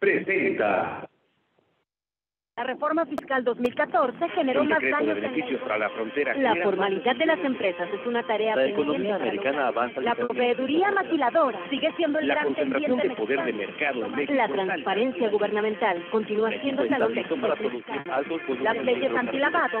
presenta. La reforma fiscal 2014 generó más daños beneficios para la frontera. La formalidad de las empresas es una tarea La americana La proveeduría maquiladora sigue siendo el gran concentración de poder la transparencia gubernamental continúa siendo la los La Las leyes antilavado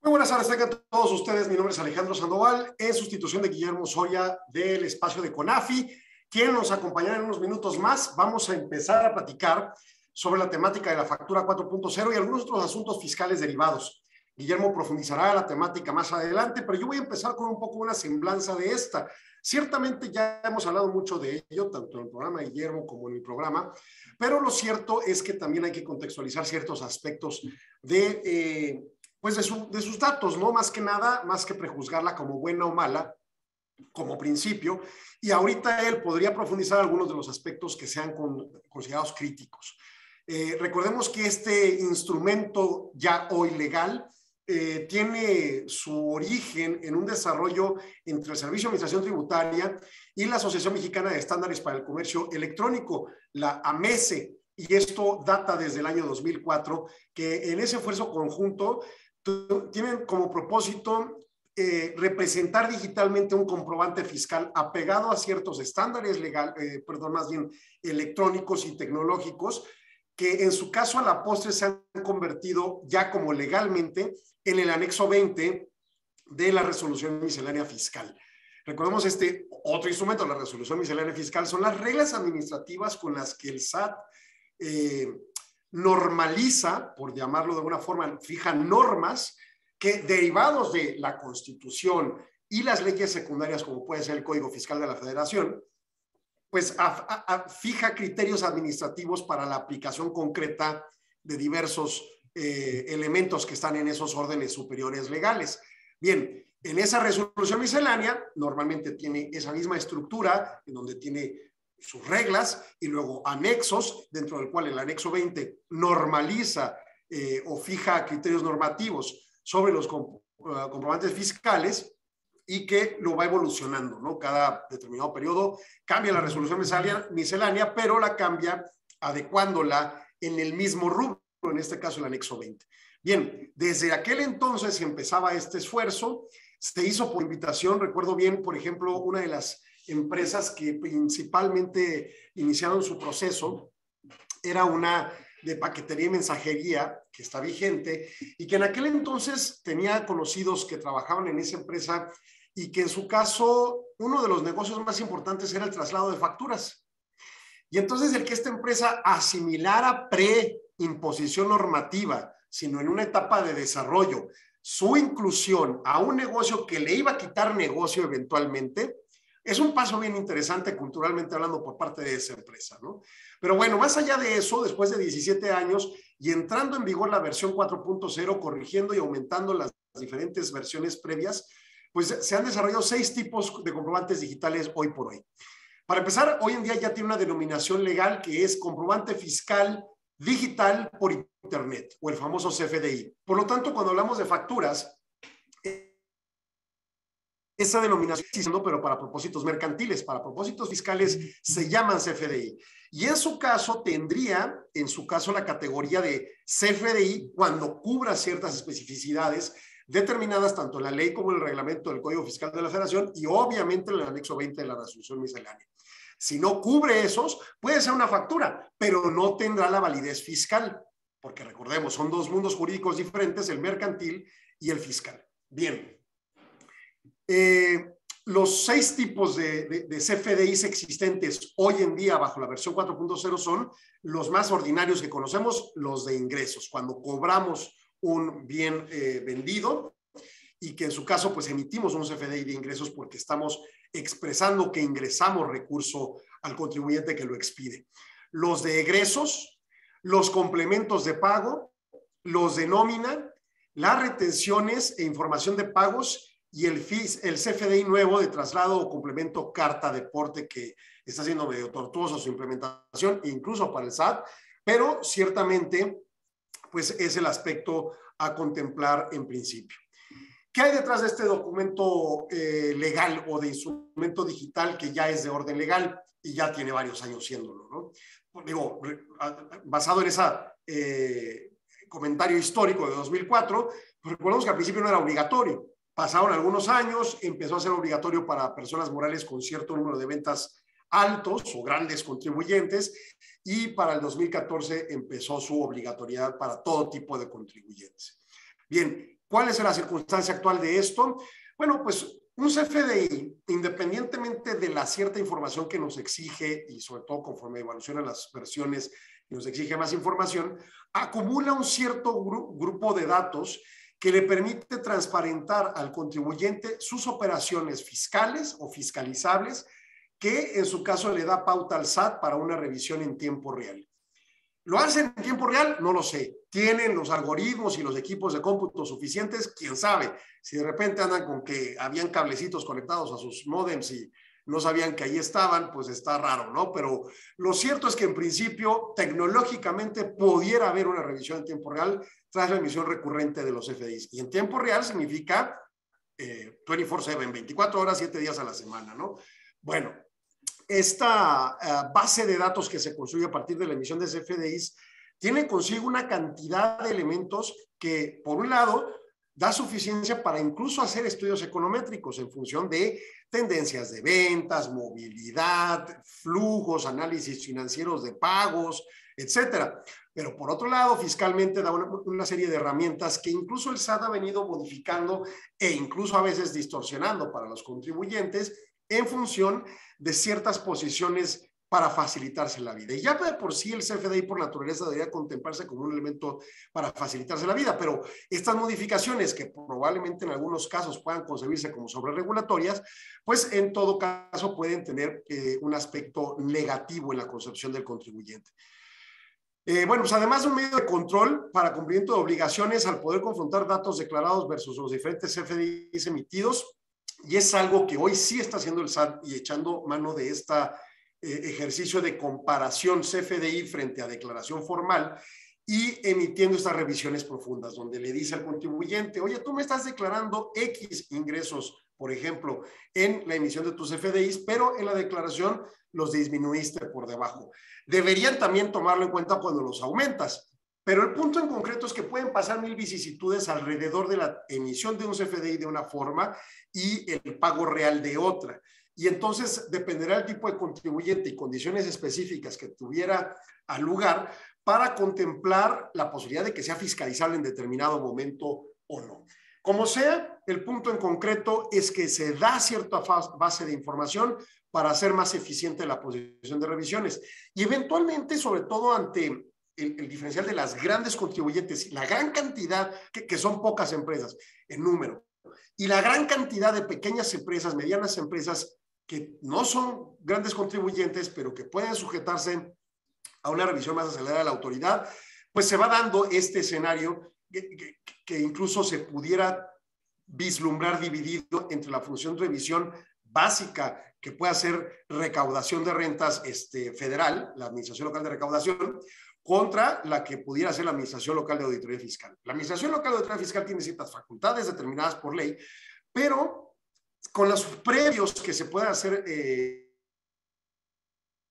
Muy buenas tardes a todos ustedes. Mi nombre es Alejandro Sandoval, en sustitución de Guillermo Soria del espacio de CONAFI, quien nos acompañará en unos minutos más. Vamos a empezar a platicar sobre la temática de la factura 4.0 y algunos otros asuntos fiscales derivados. Guillermo profundizará la temática más adelante, pero yo voy a empezar con un poco una semblanza de esta. Ciertamente ya hemos hablado mucho de ello, tanto en el programa de Guillermo como en el programa, pero lo cierto es que también hay que contextualizar ciertos aspectos de eh, pues de, sus datos, ¿no? Más que nada, más que prejuzgarla como buena o mala, como principio. Y ahorita él podría profundizar algunos de los aspectos que sean considerados críticos. Eh, recordemos que este instrumento ya hoy legal eh, tiene su origen en un desarrollo entre el Servicio de Administración Tributaria y la Asociación Mexicana de Estándares para el Comercio Electrónico, la AMESE, y esto data desde el año 2004, que en ese esfuerzo conjunto tienen como propósito eh, representar digitalmente un comprobante fiscal apegado a ciertos estándares legal, eh, perdón, más bien electrónicos y tecnológicos, que en su caso a la postre se han convertido ya como legalmente en el anexo 20 de la resolución miscelánea fiscal. Recordemos este otro instrumento, la resolución miscelánea fiscal, son las reglas administrativas con las que el SAT eh, normaliza, por llamarlo de alguna forma, fija normas que derivados de la Constitución y las leyes secundarias, como puede ser el Código Fiscal de la Federación, pues fija criterios administrativos para la aplicación concreta de diversos eh, elementos que están en esos órdenes superiores legales. Bien, en esa resolución miscelánea normalmente tiene esa misma estructura, en donde tiene sus reglas y luego anexos, dentro del cual el anexo 20 normaliza eh, o fija criterios normativos sobre los eh, comprobantes fiscales y que lo va evolucionando, ¿no? Cada determinado periodo cambia la resolución miscelánea, pero la cambia adecuándola en el mismo rubro, en este caso el anexo 20. Bien, desde aquel entonces empezaba este esfuerzo, se hizo por invitación, recuerdo bien, por ejemplo, una de las empresas que principalmente iniciaron su proceso era una de paquetería y mensajería que está vigente y que en aquel entonces tenía conocidos que trabajaban en esa empresa y que en su caso uno de los negocios más importantes era el traslado de facturas. Y entonces el que esta empresa asimilara pre-imposición normativa, sino en una etapa de desarrollo, su inclusión a un negocio que le iba a quitar negocio eventualmente, es un paso bien interesante culturalmente hablando por parte de esa empresa, ¿no? Pero bueno, más allá de eso, después de 17 años y entrando en vigor la versión 4.0, corrigiendo y aumentando las diferentes versiones previas, pues se han desarrollado seis tipos de comprobantes digitales hoy por hoy. Para empezar, hoy en día ya tiene una denominación legal que es comprobante fiscal digital por Internet o el famoso CFDI. Por lo tanto, cuando hablamos de facturas, esa denominación, pero para propósitos mercantiles, para propósitos fiscales, se llaman CFDI. Y en su caso tendría, en su caso, la categoría de CFDI cuando cubra ciertas especificidades determinadas tanto en la ley como en el reglamento del Código Fiscal de la Federación y obviamente en el anexo 20 de la resolución miscelánea. Si no cubre esos, puede ser una factura, pero no tendrá la validez fiscal, porque recordemos, son dos mundos jurídicos diferentes, el mercantil y el fiscal. Bien, eh, los seis tipos de, CFDIs existentes hoy en día bajo la versión 4.0 son los más ordinarios que conocemos, los de ingresos, cuando cobramos un bien eh, vendido y que en su caso pues emitimos un CFDI de ingresos porque estamos expresando que ingresamos recurso al contribuyente que lo expide. Los de egresos, los complementos de pago, los de nómina, las retenciones e información de pagos y el, FIS, el CFDI nuevo de traslado o complemento carta deporte que está siendo medio tortuoso su implementación, incluso para el SAT, pero ciertamente pues es el aspecto a contemplar en principio. ¿Qué hay detrás de este documento eh, legal o de instrumento digital que ya es de orden legal y ya tiene varios años siéndolo? ¿no? Pues, digo, basado en ese eh, comentario histórico de 2004, pues, recordemos que al principio no era obligatorio, Pasaron algunos años, empezó a ser obligatorio para personas morales con cierto número de ventas altos o grandes contribuyentes y para el 2014 empezó su obligatoriedad para todo tipo de contribuyentes. Bien, ¿cuál es la circunstancia actual de esto? Bueno, pues un CFDI, independientemente de la cierta información que nos exige y sobre todo conforme evolucionan las versiones y nos exige más información, acumula un cierto grupo de datos que le permite transparentar al contribuyente sus operaciones fiscales o fiscalizables, que en su caso le da pauta al SAT para una revisión en tiempo real. ¿Lo hacen en tiempo real? No lo sé. ¿Tienen los algoritmos y los equipos de cómputo suficientes? ¿Quién sabe? Si de repente andan con que habían cablecitos conectados a sus modems y no sabían que ahí estaban, pues está raro, ¿no? Pero lo cierto es que en principio tecnológicamente pudiera haber una revisión en tiempo real tras la emisión recurrente de los FDIs. Y en tiempo real significa 24/7, eh, 24 horas, 7 días a la semana, ¿no? Bueno, esta eh, base de datos que se construye a partir de la emisión de CFDIs tiene consigo una cantidad de elementos que, por un lado, da suficiencia para incluso hacer estudios econométricos en función de tendencias de ventas, movilidad, flujos, análisis financieros de pagos, etcétera. Pero por otro lado, fiscalmente da una, serie de herramientas que incluso el SAT ha venido modificando e incluso a veces distorsionando para los contribuyentes en función de ciertas posiciones para facilitarse la vida. Y ya de por sí el CFDI por naturaleza debería contemplarse como un elemento para facilitarse la vida, pero estas modificaciones que probablemente en algunos casos puedan concebirse como sobreregulatorias, pues en todo caso pueden tener eh, un aspecto negativo en la concepción del contribuyente. Eh, bueno, pues además de un medio de control para cumplimiento de obligaciones al poder confrontar datos declarados versus los diferentes CFDIs emitidos, y es algo que hoy sí está haciendo el SAT y echando mano de esta eh, ejercicio de comparación CFDI frente a declaración formal y emitiendo estas revisiones profundas, donde le dice al contribuyente, oye, tú me estás declarando X ingresos, por ejemplo, en la emisión de tus CFDIs, pero en la declaración los disminuiste por debajo. Deberían también tomarlo en cuenta cuando los aumentas, pero el punto en concreto es que pueden pasar mil vicisitudes alrededor de la emisión de un CFDI de una forma y el pago real de otra. Y entonces dependerá del tipo de contribuyente y condiciones específicas que tuviera al lugar para contemplar la posibilidad de que sea fiscalizable en determinado momento o no. Como sea, el punto en concreto es que se da cierta base de información para hacer más eficiente la posición de revisiones. Y eventualmente, sobre todo ante el, diferencial de las grandes contribuyentes, la gran cantidad, que, que son pocas empresas en número, y la gran cantidad de pequeñas empresas, medianas empresas que no son grandes contribuyentes, pero que pueden sujetarse a una revisión más acelerada de la autoridad, pues se va dando este escenario que, incluso se pudiera vislumbrar dividido entre la función de revisión básica que puede ser recaudación de rentas este, federal, la Administración Local de Recaudación, contra la que pudiera ser la Administración Local de Auditoría Fiscal. La Administración Local de Auditoría Fiscal tiene ciertas facultades determinadas por ley, pero con los previos que se puedan hacer eh,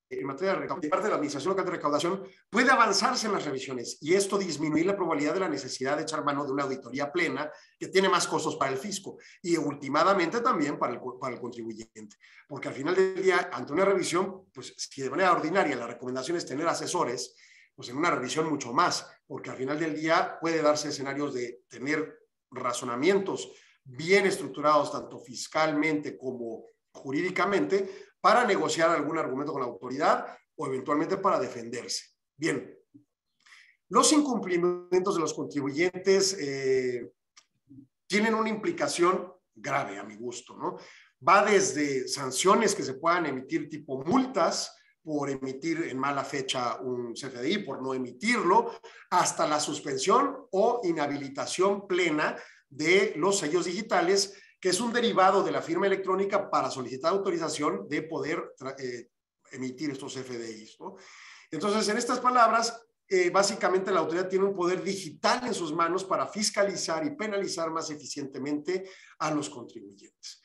en materia de, recaudación, la Administración Local de Recaudación, puede avanzarse en las revisiones y esto disminuir la probabilidad de la necesidad de echar mano de una auditoría plena que tiene más costos para el fisco y últimamente también para el, para el contribuyente. Porque al final del día, ante una revisión, pues si de manera ordinaria la recomendación es tener asesores, pues en una revisión mucho más, porque al final del día puede darse escenarios de tener razonamientos bien estructurados, tanto fiscalmente como jurídicamente, para negociar algún argumento con la autoridad o eventualmente para defenderse. Bien, los incumplimientos de los contribuyentes eh, tienen una implicación grave, a mi gusto, ¿no? Va desde sanciones que se puedan emitir tipo multas por emitir en mala fecha un CFDI, por no emitirlo, hasta la suspensión o inhabilitación plena de los sellos digitales, que es un derivado de la firma electrónica para solicitar autorización de poder eh, emitir estos FDIs. Entonces, en estas palabras, eh, básicamente la autoridad tiene un poder digital en sus manos para fiscalizar y penalizar más eficientemente a los contribuyentes.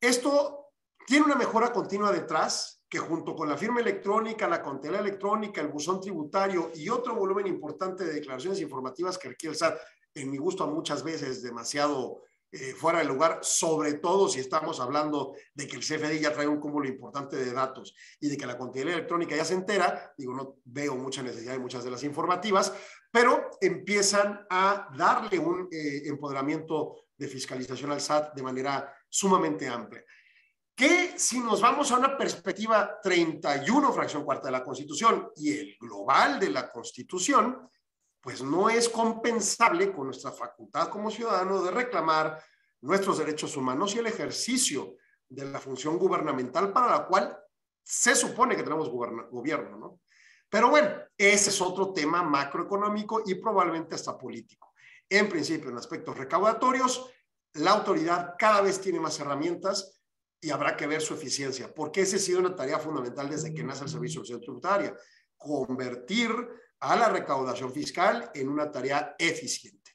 Esto tiene una mejora continua detrás que junto con la firma electrónica, la contela electrónica, el buzón tributario y otro volumen importante de declaraciones informativas que requiere el SAT en mi gusto muchas veces demasiado eh, fuera de lugar, sobre todo si estamos hablando de que el CFDI ya trae un cúmulo importante de datos y de que la contabilidad electrónica ya se entera, digo, no veo mucha necesidad de muchas de las informativas, pero empiezan a darle un eh, empoderamiento de fiscalización al SAT de manera sumamente amplia. Que si nos vamos a una perspectiva 31, fracción cuarta de la Constitución y el global de la Constitución, pues no es compensable con nuestra facultad como ciudadanos de reclamar nuestros derechos humanos y el ejercicio de la función gubernamental para la cual se supone que tenemos gobierno, ¿no? Pero bueno, ese es otro tema macroeconómico y probablemente hasta político. En principio, en aspectos recaudatorios, la autoridad cada vez tiene más herramientas y habrá que ver su eficiencia, porque esa ha sido una tarea fundamental desde que nace el Servicio de Tributaria, convertir a la recaudación fiscal en una tarea eficiente.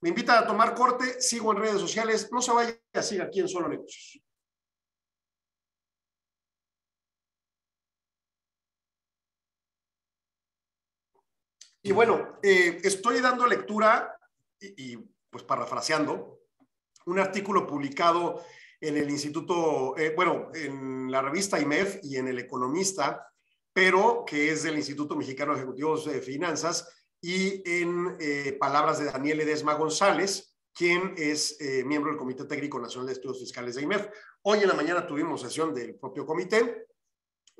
Me invitan a tomar corte, sigo en redes sociales, no se vaya, a seguir aquí en Solo Negocios. Y bueno, eh, estoy dando lectura y, pues parafraseando un artículo publicado en el Instituto, eh, bueno, en la revista IMEF y en El Economista, pero que es del Instituto Mexicano de Ejecutivos de Finanzas, y en eh, palabras de Daniel Edesma González, quien es eh, miembro del Comité Técnico Nacional de Estudios Fiscales de IMEF. Hoy en la mañana tuvimos sesión del propio comité,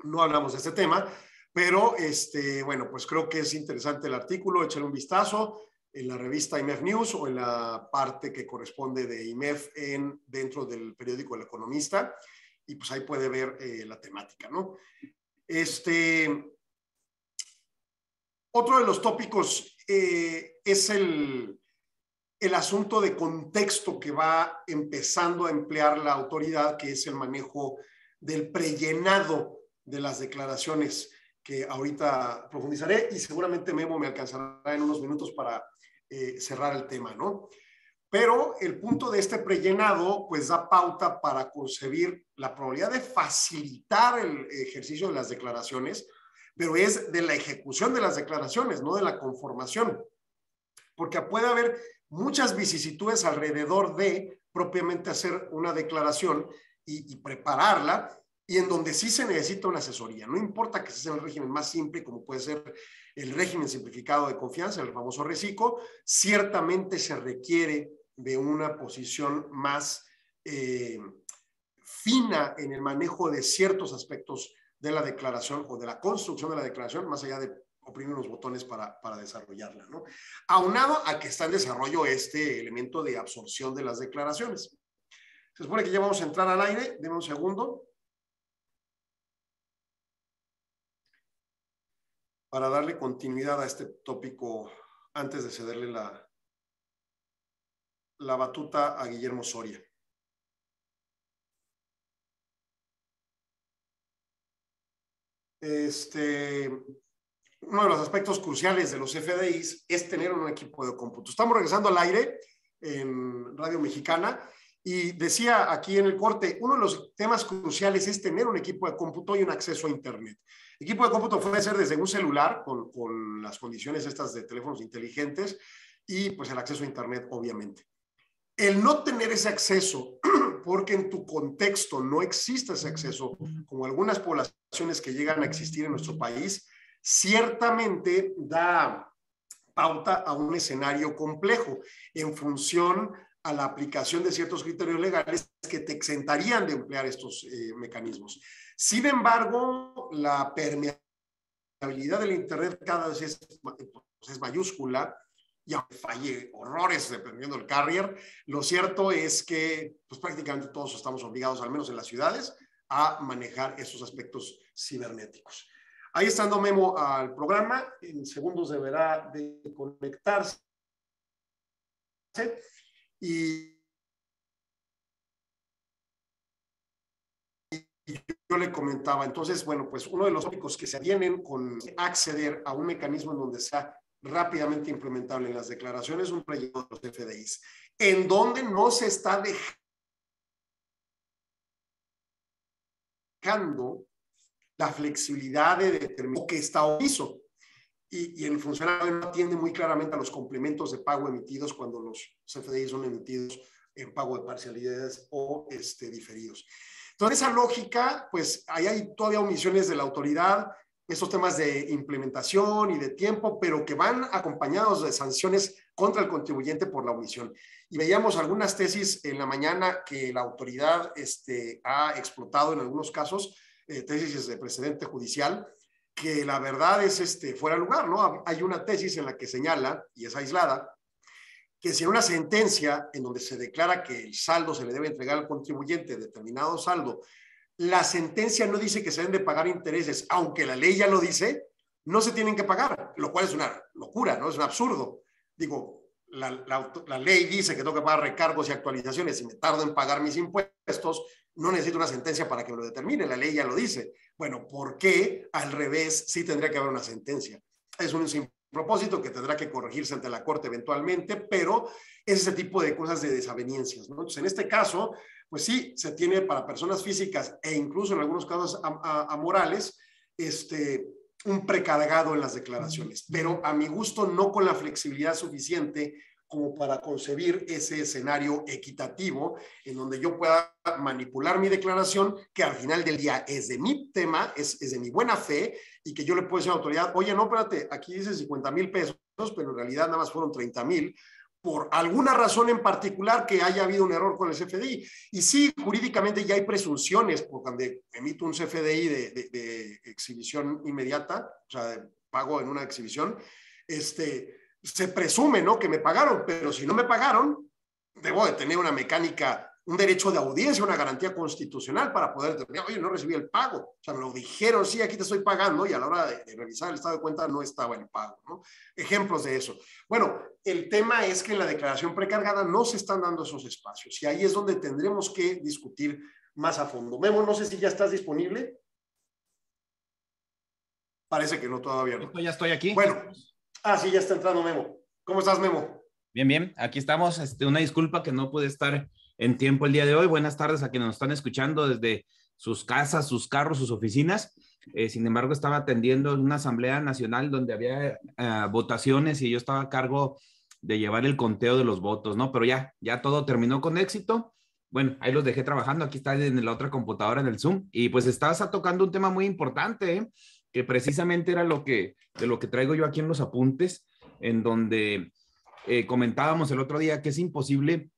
no hablamos de este tema, pero este, bueno, pues creo que es interesante el artículo, échale un vistazo en la revista IMEF News o en la parte que corresponde de IMEF en, dentro del periódico El Economista y pues ahí puede ver eh, la temática, ¿no? Este, otro de los tópicos eh, es el, asunto de contexto que va empezando a emplear la autoridad, que es el manejo del prellenado de las declaraciones, que ahorita profundizaré y seguramente Memo me alcanzará en unos minutos para eh, cerrar el tema, ¿no? Pero el punto de este prellenado, pues da pauta para concebir la probabilidad de facilitar el ejercicio de las declaraciones, pero es de la ejecución de las declaraciones, no de la conformación. Porque puede haber muchas vicisitudes alrededor de propiamente hacer una declaración y, prepararla, y en donde sí se necesita una asesoría. No importa que sea el régimen más simple, como puede ser el régimen simplificado de confianza, el famoso reciclo, ciertamente se requiere de una posición más eh, fina en el manejo de ciertos aspectos de la declaración o de la construcción de la declaración, más allá de oprimir unos botones para, desarrollarla. ¿no? Aunado a que está en desarrollo este elemento de absorción de las declaraciones. Se supone que ya vamos a entrar al aire. denme un segundo. Para darle continuidad a este tópico antes de cederle la, la batuta a Guillermo Soria. Este, uno de los aspectos cruciales de los FDIs es tener un equipo de cómputo. Estamos regresando al aire en Radio Mexicana y decía aquí en el corte, uno de los temas cruciales es tener un equipo de cómputo y un acceso a Internet. equipo de cómputo puede ser desde un celular con, con las condiciones estas de teléfonos inteligentes y pues el acceso a Internet, obviamente el no tener ese acceso, porque en tu contexto no existe ese acceso, como algunas poblaciones que llegan a existir en nuestro país, ciertamente da pauta a un escenario complejo en función a la aplicación de ciertos criterios legales que te exentarían de emplear estos eh, mecanismos. Sin embargo, la permeabilidad del Internet cada vez es, pues, es mayúscula ya fallé horrores dependiendo del carrier, lo cierto es que pues, prácticamente todos estamos obligados, al menos en las ciudades, a manejar esos aspectos cibernéticos. Ahí estando Memo al programa. En segundos deberá de conectarse. Y yo le comentaba, entonces, bueno, pues uno de los tópicos que se vienen con acceder a un mecanismo en donde sea rápidamente implementable en las declaraciones un proyecto de los FDIs, en donde no se está dejando la flexibilidad de determinar que está omiso. Y, y, el funcionario no atiende muy claramente a los complementos de pago emitidos cuando los CFDIs son emitidos en pago de parcialidades o este, diferidos. Entonces, esa lógica, pues ahí hay todavía omisiones de la autoridad, estos temas de implementación y de tiempo, pero que van acompañados de sanciones contra el contribuyente por la omisión. Y veíamos algunas tesis en la mañana que la autoridad este, ha explotado en algunos casos, eh, tesis de precedente judicial, que la verdad es este, fuera de lugar, ¿no? Hay una tesis en la que señala, y es aislada, que si en una sentencia en donde se declara que el saldo se le debe entregar al contribuyente, determinado saldo, la sentencia no dice que se deben de pagar intereses, aunque la ley ya lo dice, no se tienen que pagar, lo cual es una locura, ¿no? Es un absurdo. Digo, la, ley dice que tengo que pagar recargos y actualizaciones, y me tardo en pagar mis impuestos, no necesito una sentencia para que lo determine, la ley ya lo dice. Bueno, ¿por qué al revés sí tendría que haber una sentencia? Es un propósito que tendrá que corregirse ante la Corte eventualmente, pero es ese tipo de cosas de desaveniencias. ¿no? Entonces, en este caso, pues sí, se tiene para personas físicas e incluso en algunos casos a, morales, este, un precargado en las declaraciones, pero a mi gusto no con la flexibilidad suficiente como para concebir ese escenario equitativo en donde yo pueda manipular mi declaración, que al final del día es de mi tema, es, es de mi buena fe, y que yo le puedo decir a la autoridad, oye, no, espérate, aquí dice 50 mil pesos, pero en realidad nada más fueron 30 mil, por alguna razón en particular que haya habido un error con el CFDI. Y sí, jurídicamente ya hay presunciones por cuando emito un CFDI de, exhibición inmediata, o sea, de pago en una exhibición, este, se presume ¿no? que me pagaron, pero si no me pagaron, debo de tener una mecánica un derecho de audiencia, una garantía constitucional para poder determinar, oye, no recibí el pago. O sea, me lo dijeron, sí, aquí te estoy pagando y a la hora de, revisar el estado de cuenta no estaba el pago. ¿no? Ejemplos de eso. Bueno, el tema es que en la declaración precargada no se están dando esos espacios y ahí es donde tendremos que discutir más a fondo. Memo, no sé si ya estás disponible. Parece que no todavía. No. Ya estoy aquí. Bueno, ah, sí, ya está entrando Memo. ¿Cómo estás, Memo? Bien, bien. Aquí estamos. Este, una disculpa que no pude estar en tiempo el día de hoy. Buenas tardes a quienes nos están escuchando desde sus casas, sus carros, sus oficinas. Eh, sin embargo, estaba atendiendo una asamblea nacional donde había eh, votaciones y yo estaba a cargo de llevar el conteo de los votos, ¿no? Pero ya, ya todo terminó con éxito. Bueno, ahí los dejé trabajando. Aquí está en la otra computadora, en el Zoom. Y pues estabas tocando un tema muy importante, ¿eh? que precisamente era lo que, de lo que traigo yo aquí en los apuntes, en donde eh, comentábamos el otro día que es imposible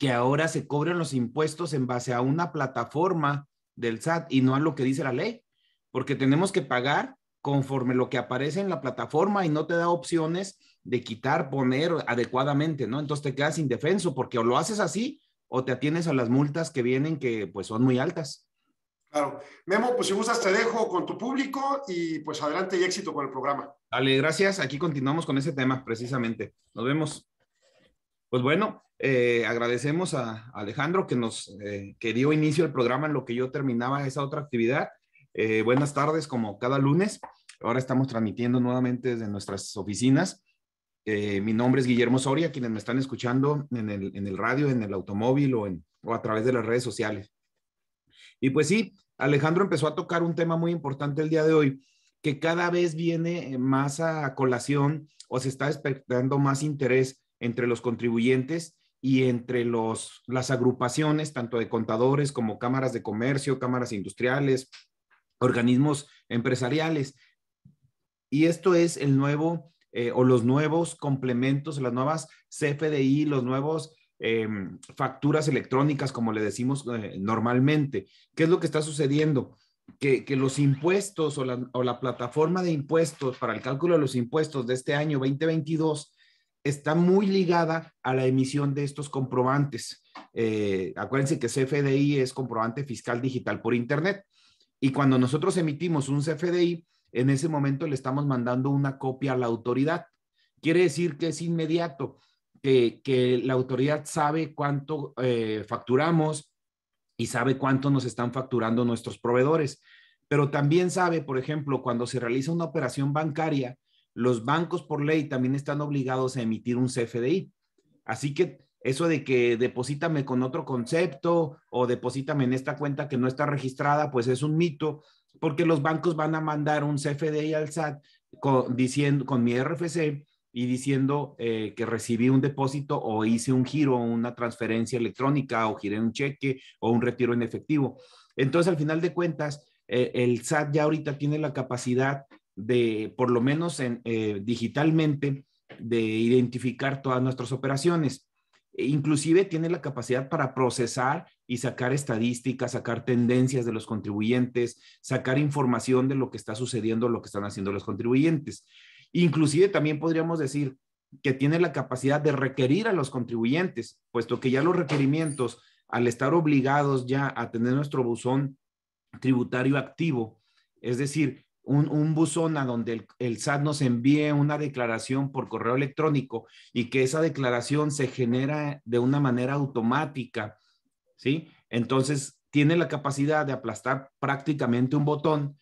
que ahora se cobran los impuestos en base a una plataforma del SAT y no a lo que dice la ley, porque tenemos que pagar conforme lo que aparece en la plataforma y no te da opciones de quitar, poner adecuadamente, ¿no? Entonces te quedas indefenso porque o lo haces así o te atienes a las multas que vienen que pues son muy altas. Claro. Memo, pues si gustas te dejo con tu público y pues adelante y éxito con el programa. Dale, gracias. Aquí continuamos con ese tema precisamente. Nos vemos. Pues bueno, eh, agradecemos a Alejandro que nos eh, que dio inicio al programa en lo que yo terminaba esa otra actividad. Eh, buenas tardes, como cada lunes. Ahora estamos transmitiendo nuevamente desde nuestras oficinas. mi nombre es Guillermo Soria, quienes me están escuchando en el, radio, en el automóvil o, o a través de las redes sociales. Y pues sí, Alejandro empezó a tocar un tema muy importante el día de hoy, que cada vez viene más a colación o se está despertando más interés entre los contribuyentes y entre los, las agrupaciones, tanto de contadores como cámaras de comercio, cámaras industriales, organismos empresariales. Y esto es el nuevo eh, o los nuevos complementos, las nuevas CFDI, los nuevos eh, facturas electrónicas, como le decimos eh, normalmente. ¿Qué es lo que está sucediendo? Que, los impuestos o la, o la, plataforma de impuestos para el cálculo de los impuestos de este año 2022 está muy ligada a la emisión de estos comprobantes. Eh, acuérdense que CFDI es comprobante fiscal digital por Internet. Y cuando nosotros emitimos un CFDI, en ese momento le estamos mandando una copia a la autoridad. Quiere decir que es inmediato, que, la autoridad sabe cuánto eh, facturamos y sabe cuánto nos están facturando nuestros proveedores. Pero también sabe, por ejemplo, cuando se realiza una operación bancaria, los bancos por ley también están obligados a emitir un CFDI. Así que eso de que deposítame con otro concepto o deposítame en esta cuenta que no está registrada, pues es un mito, porque los bancos van a mandar un CFDI al SAT con, diciendo, con mi RFC y diciendo eh, que recibí un depósito o hice un giro, una transferencia electrónica o giré un cheque o un retiro en efectivo. Entonces, al final de cuentas, eh, el SAT ya ahorita tiene la capacidad de, por lo menos eh, digitalmente, de identificar todas nuestras operaciones. E inclusive tiene la capacidad para procesar y sacar estadísticas, sacar tendencias de los contribuyentes, sacar información de lo que está sucediendo, lo que están haciendo los contribuyentes. Inclusive también podríamos decir que tiene la capacidad de requerir a los contribuyentes, puesto que ya los requerimientos, al estar obligados ya a tener nuestro buzón tributario activo, es decir, un, buzón a donde el, SAT nos envíe una declaración por correo electrónico y que esa declaración se genera de una manera automática, ¿sí? Entonces, tiene la capacidad de aplastar prácticamente un botón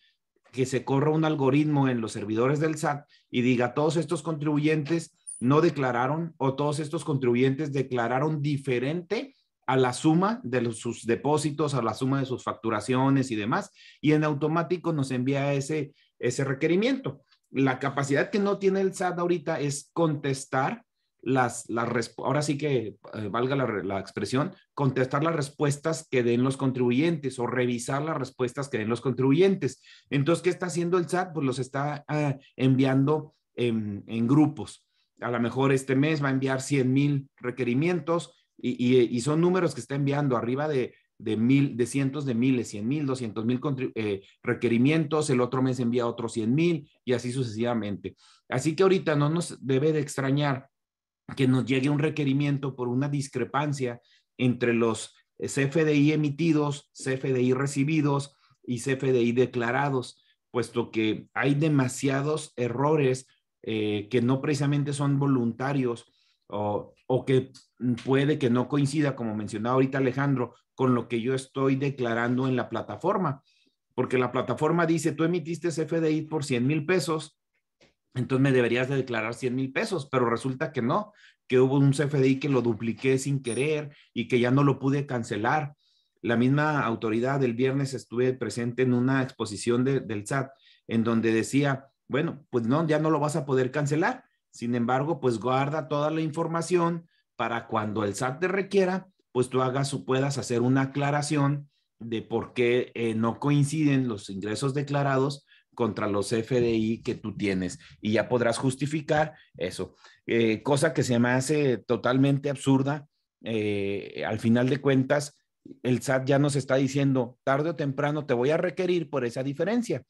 que se corra un algoritmo en los servidores del SAT y diga, todos estos contribuyentes no declararon o todos estos contribuyentes declararon diferente a la suma de sus depósitos, a la suma de sus facturaciones y demás, y en automático nos envía ese, ese requerimiento. La capacidad que no tiene el SAT ahorita es contestar las, las ahora sí que eh, valga la, expresión, contestar las respuestas que den los contribuyentes o revisar las respuestas que den los contribuyentes. Entonces, ¿qué está haciendo el SAT? Pues los está ah, enviando en, grupos. A lo mejor este mes va a enviar 100 mil requerimientos, y, son números que está enviando arriba de, mil, de cientos de miles, cien mil, doscientos mil eh, requerimientos, el otro mes envía otros 100 mil y así sucesivamente. Así que ahorita no nos debe de extrañar que nos llegue un requerimiento por una discrepancia entre los eh, CFDI emitidos, CFDI recibidos y CFDI declarados, puesto que hay demasiados errores eh, que no precisamente son voluntarios o o que puede que no coincida, como mencionaba ahorita Alejandro, con lo que yo estoy declarando en la plataforma. Porque la plataforma dice, tú emitiste CFDI por 100 mil pesos, entonces me deberías de declarar 100 mil pesos, pero resulta que no, que hubo un CFDI que lo dupliqué sin querer y que ya no lo pude cancelar. La misma autoridad, el viernes estuve presente en una exposición del SAT en donde decía, bueno, pues no, ya no lo vas a poder cancelar sin embargo, pues guarda toda la información para cuando el SAT te requiera, pues tú hagas o puedas hacer una aclaración de por qué eh, no coinciden los ingresos declarados contra los FDI que tú tienes y ya podrás justificar eso. Eh, cosa que se me hace totalmente absurda. Eh, al final de cuentas, el SAT ya nos está diciendo, tarde o temprano te voy a requerir por esa diferencia.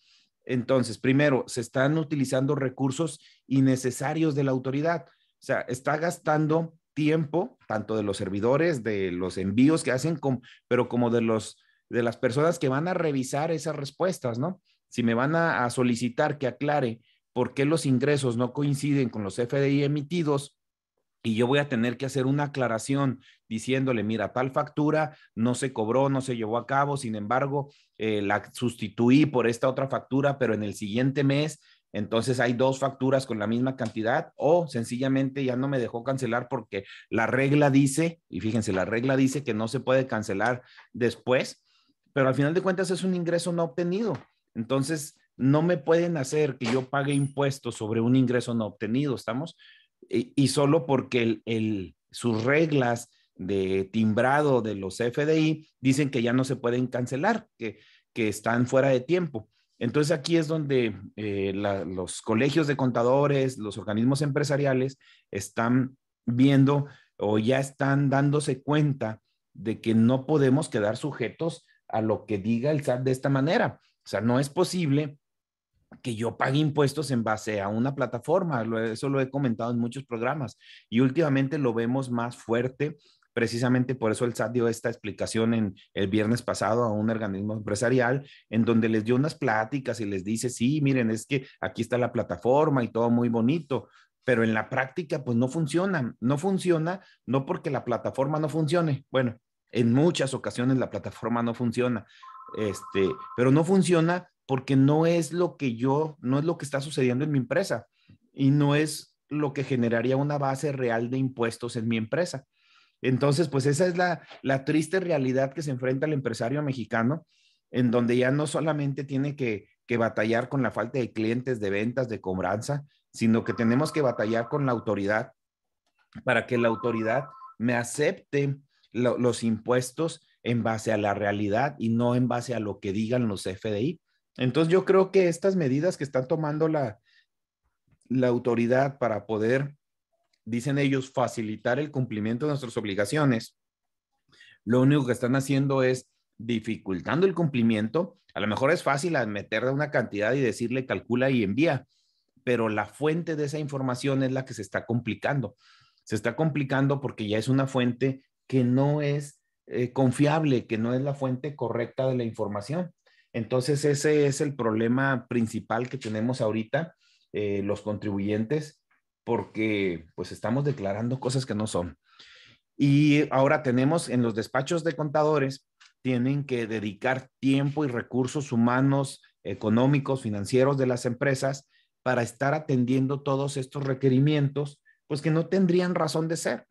Entonces, primero, se están utilizando recursos innecesarios de la autoridad. O sea, está gastando tiempo, tanto de los servidores, de los envíos que hacen, pero como de, los, de las personas que van a revisar esas respuestas, ¿no? Si me van a solicitar que aclare por qué los ingresos no coinciden con los FDI emitidos, y yo voy a tener que hacer una aclaración diciéndole, mira, tal factura no se cobró, no se llevó a cabo, sin embargo, eh, la sustituí por esta otra factura, pero en el siguiente mes, entonces hay dos facturas con la misma cantidad o sencillamente ya no me dejó cancelar porque la regla dice, y fíjense, la regla dice que no se puede cancelar después, pero al final de cuentas es un ingreso no obtenido. Entonces, no me pueden hacer que yo pague impuestos sobre un ingreso no obtenido, ¿estamos? y, solo porque sus reglas de timbrado de los FDI dicen que ya no se pueden cancelar, que, están fuera de tiempo. Entonces aquí es donde eh, los colegios de contadores, los organismos empresariales están viendo o ya están dándose cuenta de que no podemos quedar sujetos a lo que diga el SAT de esta manera. O sea, no es posible que yo pague impuestos en base a una plataforma. Eso lo he comentado en muchos programas y últimamente lo vemos más fuerte. Precisamente por eso el SAT dio esta explicación en el viernes pasado a un organismo empresarial en donde les dio unas pláticas y les dice, sí, miren, es que aquí está la plataforma y todo muy bonito, pero en la práctica pues no funciona, no funciona, no porque la plataforma no funcione. Bueno, en muchas ocasiones la plataforma no funciona, este, pero no funciona porque no es lo que yo, no es lo que está sucediendo en mi empresa y no es lo que generaría una base real de impuestos en mi empresa. Entonces, pues esa es la, la triste realidad que se enfrenta el empresario mexicano, en donde ya no solamente tiene que, que batallar con la falta de clientes, de ventas, de cobranza, sino que tenemos que batallar con la autoridad para que la autoridad me acepte los impuestos en base a la realidad y no en base a lo que digan los FDI. Entonces yo creo que estas medidas que están tomando la, la autoridad para poder, dicen ellos, facilitar el cumplimiento de nuestras obligaciones, lo único que están haciendo es dificultando el cumplimiento. A lo mejor es fácil meterle una cantidad y decirle calcula y envía, pero la fuente de esa información es la que se está complicando. Se está complicando porque ya es una fuente que no es eh, confiable, que no es la fuente correcta de la información. Entonces, ese es el problema principal que tenemos ahorita eh, los contribuyentes, porque pues estamos declarando cosas que no son. Y ahora tenemos en los despachos de contadores, tienen que dedicar tiempo y recursos humanos, económicos, financieros de las empresas para estar atendiendo todos estos requerimientos, pues que no tendrían razón de ser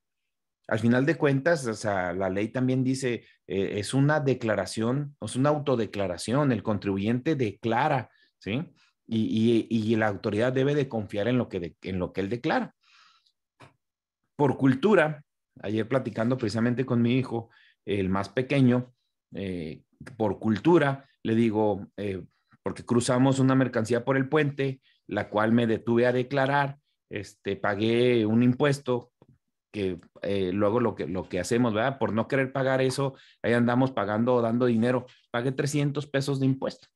al final de cuentas, la ley también dice, eh, es una declaración, es una autodeclaración, el contribuyente declara, ¿sí? Y, la autoridad debe de confiar en lo, que en lo que él declara. Por cultura, ayer platicando precisamente con mi hijo, el más pequeño, eh, por cultura, le digo, eh, porque cruzamos una mercancía por el puente, la cual me detuve a declarar, este, pagué un impuesto eh, luego lo que, lo que hacemos, ¿verdad? Por no querer pagar eso, ahí andamos pagando o dando dinero. Pagué 300 pesos de impuesto.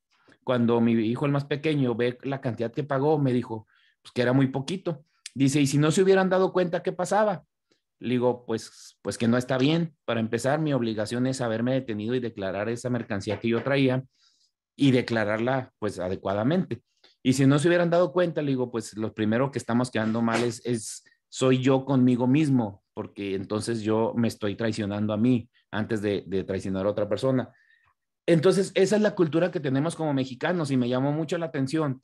Cuando mi hijo, el más pequeño, ve la cantidad que pagó, me dijo, pues que era muy poquito. Dice, y si no se hubieran dado cuenta, ¿qué pasaba? Le digo, pues, pues que no está bien. Para empezar, mi obligación es haberme detenido y declarar esa mercancía que yo traía y declararla, pues, adecuadamente. Y si no se hubieran dado cuenta, le digo, pues lo primero que estamos quedando mal es soy yo conmigo mismo, porque entonces yo me estoy traicionando a mí antes de, traicionar a otra persona. Entonces, esa es la cultura que tenemos como mexicanos y me llamó mucho la atención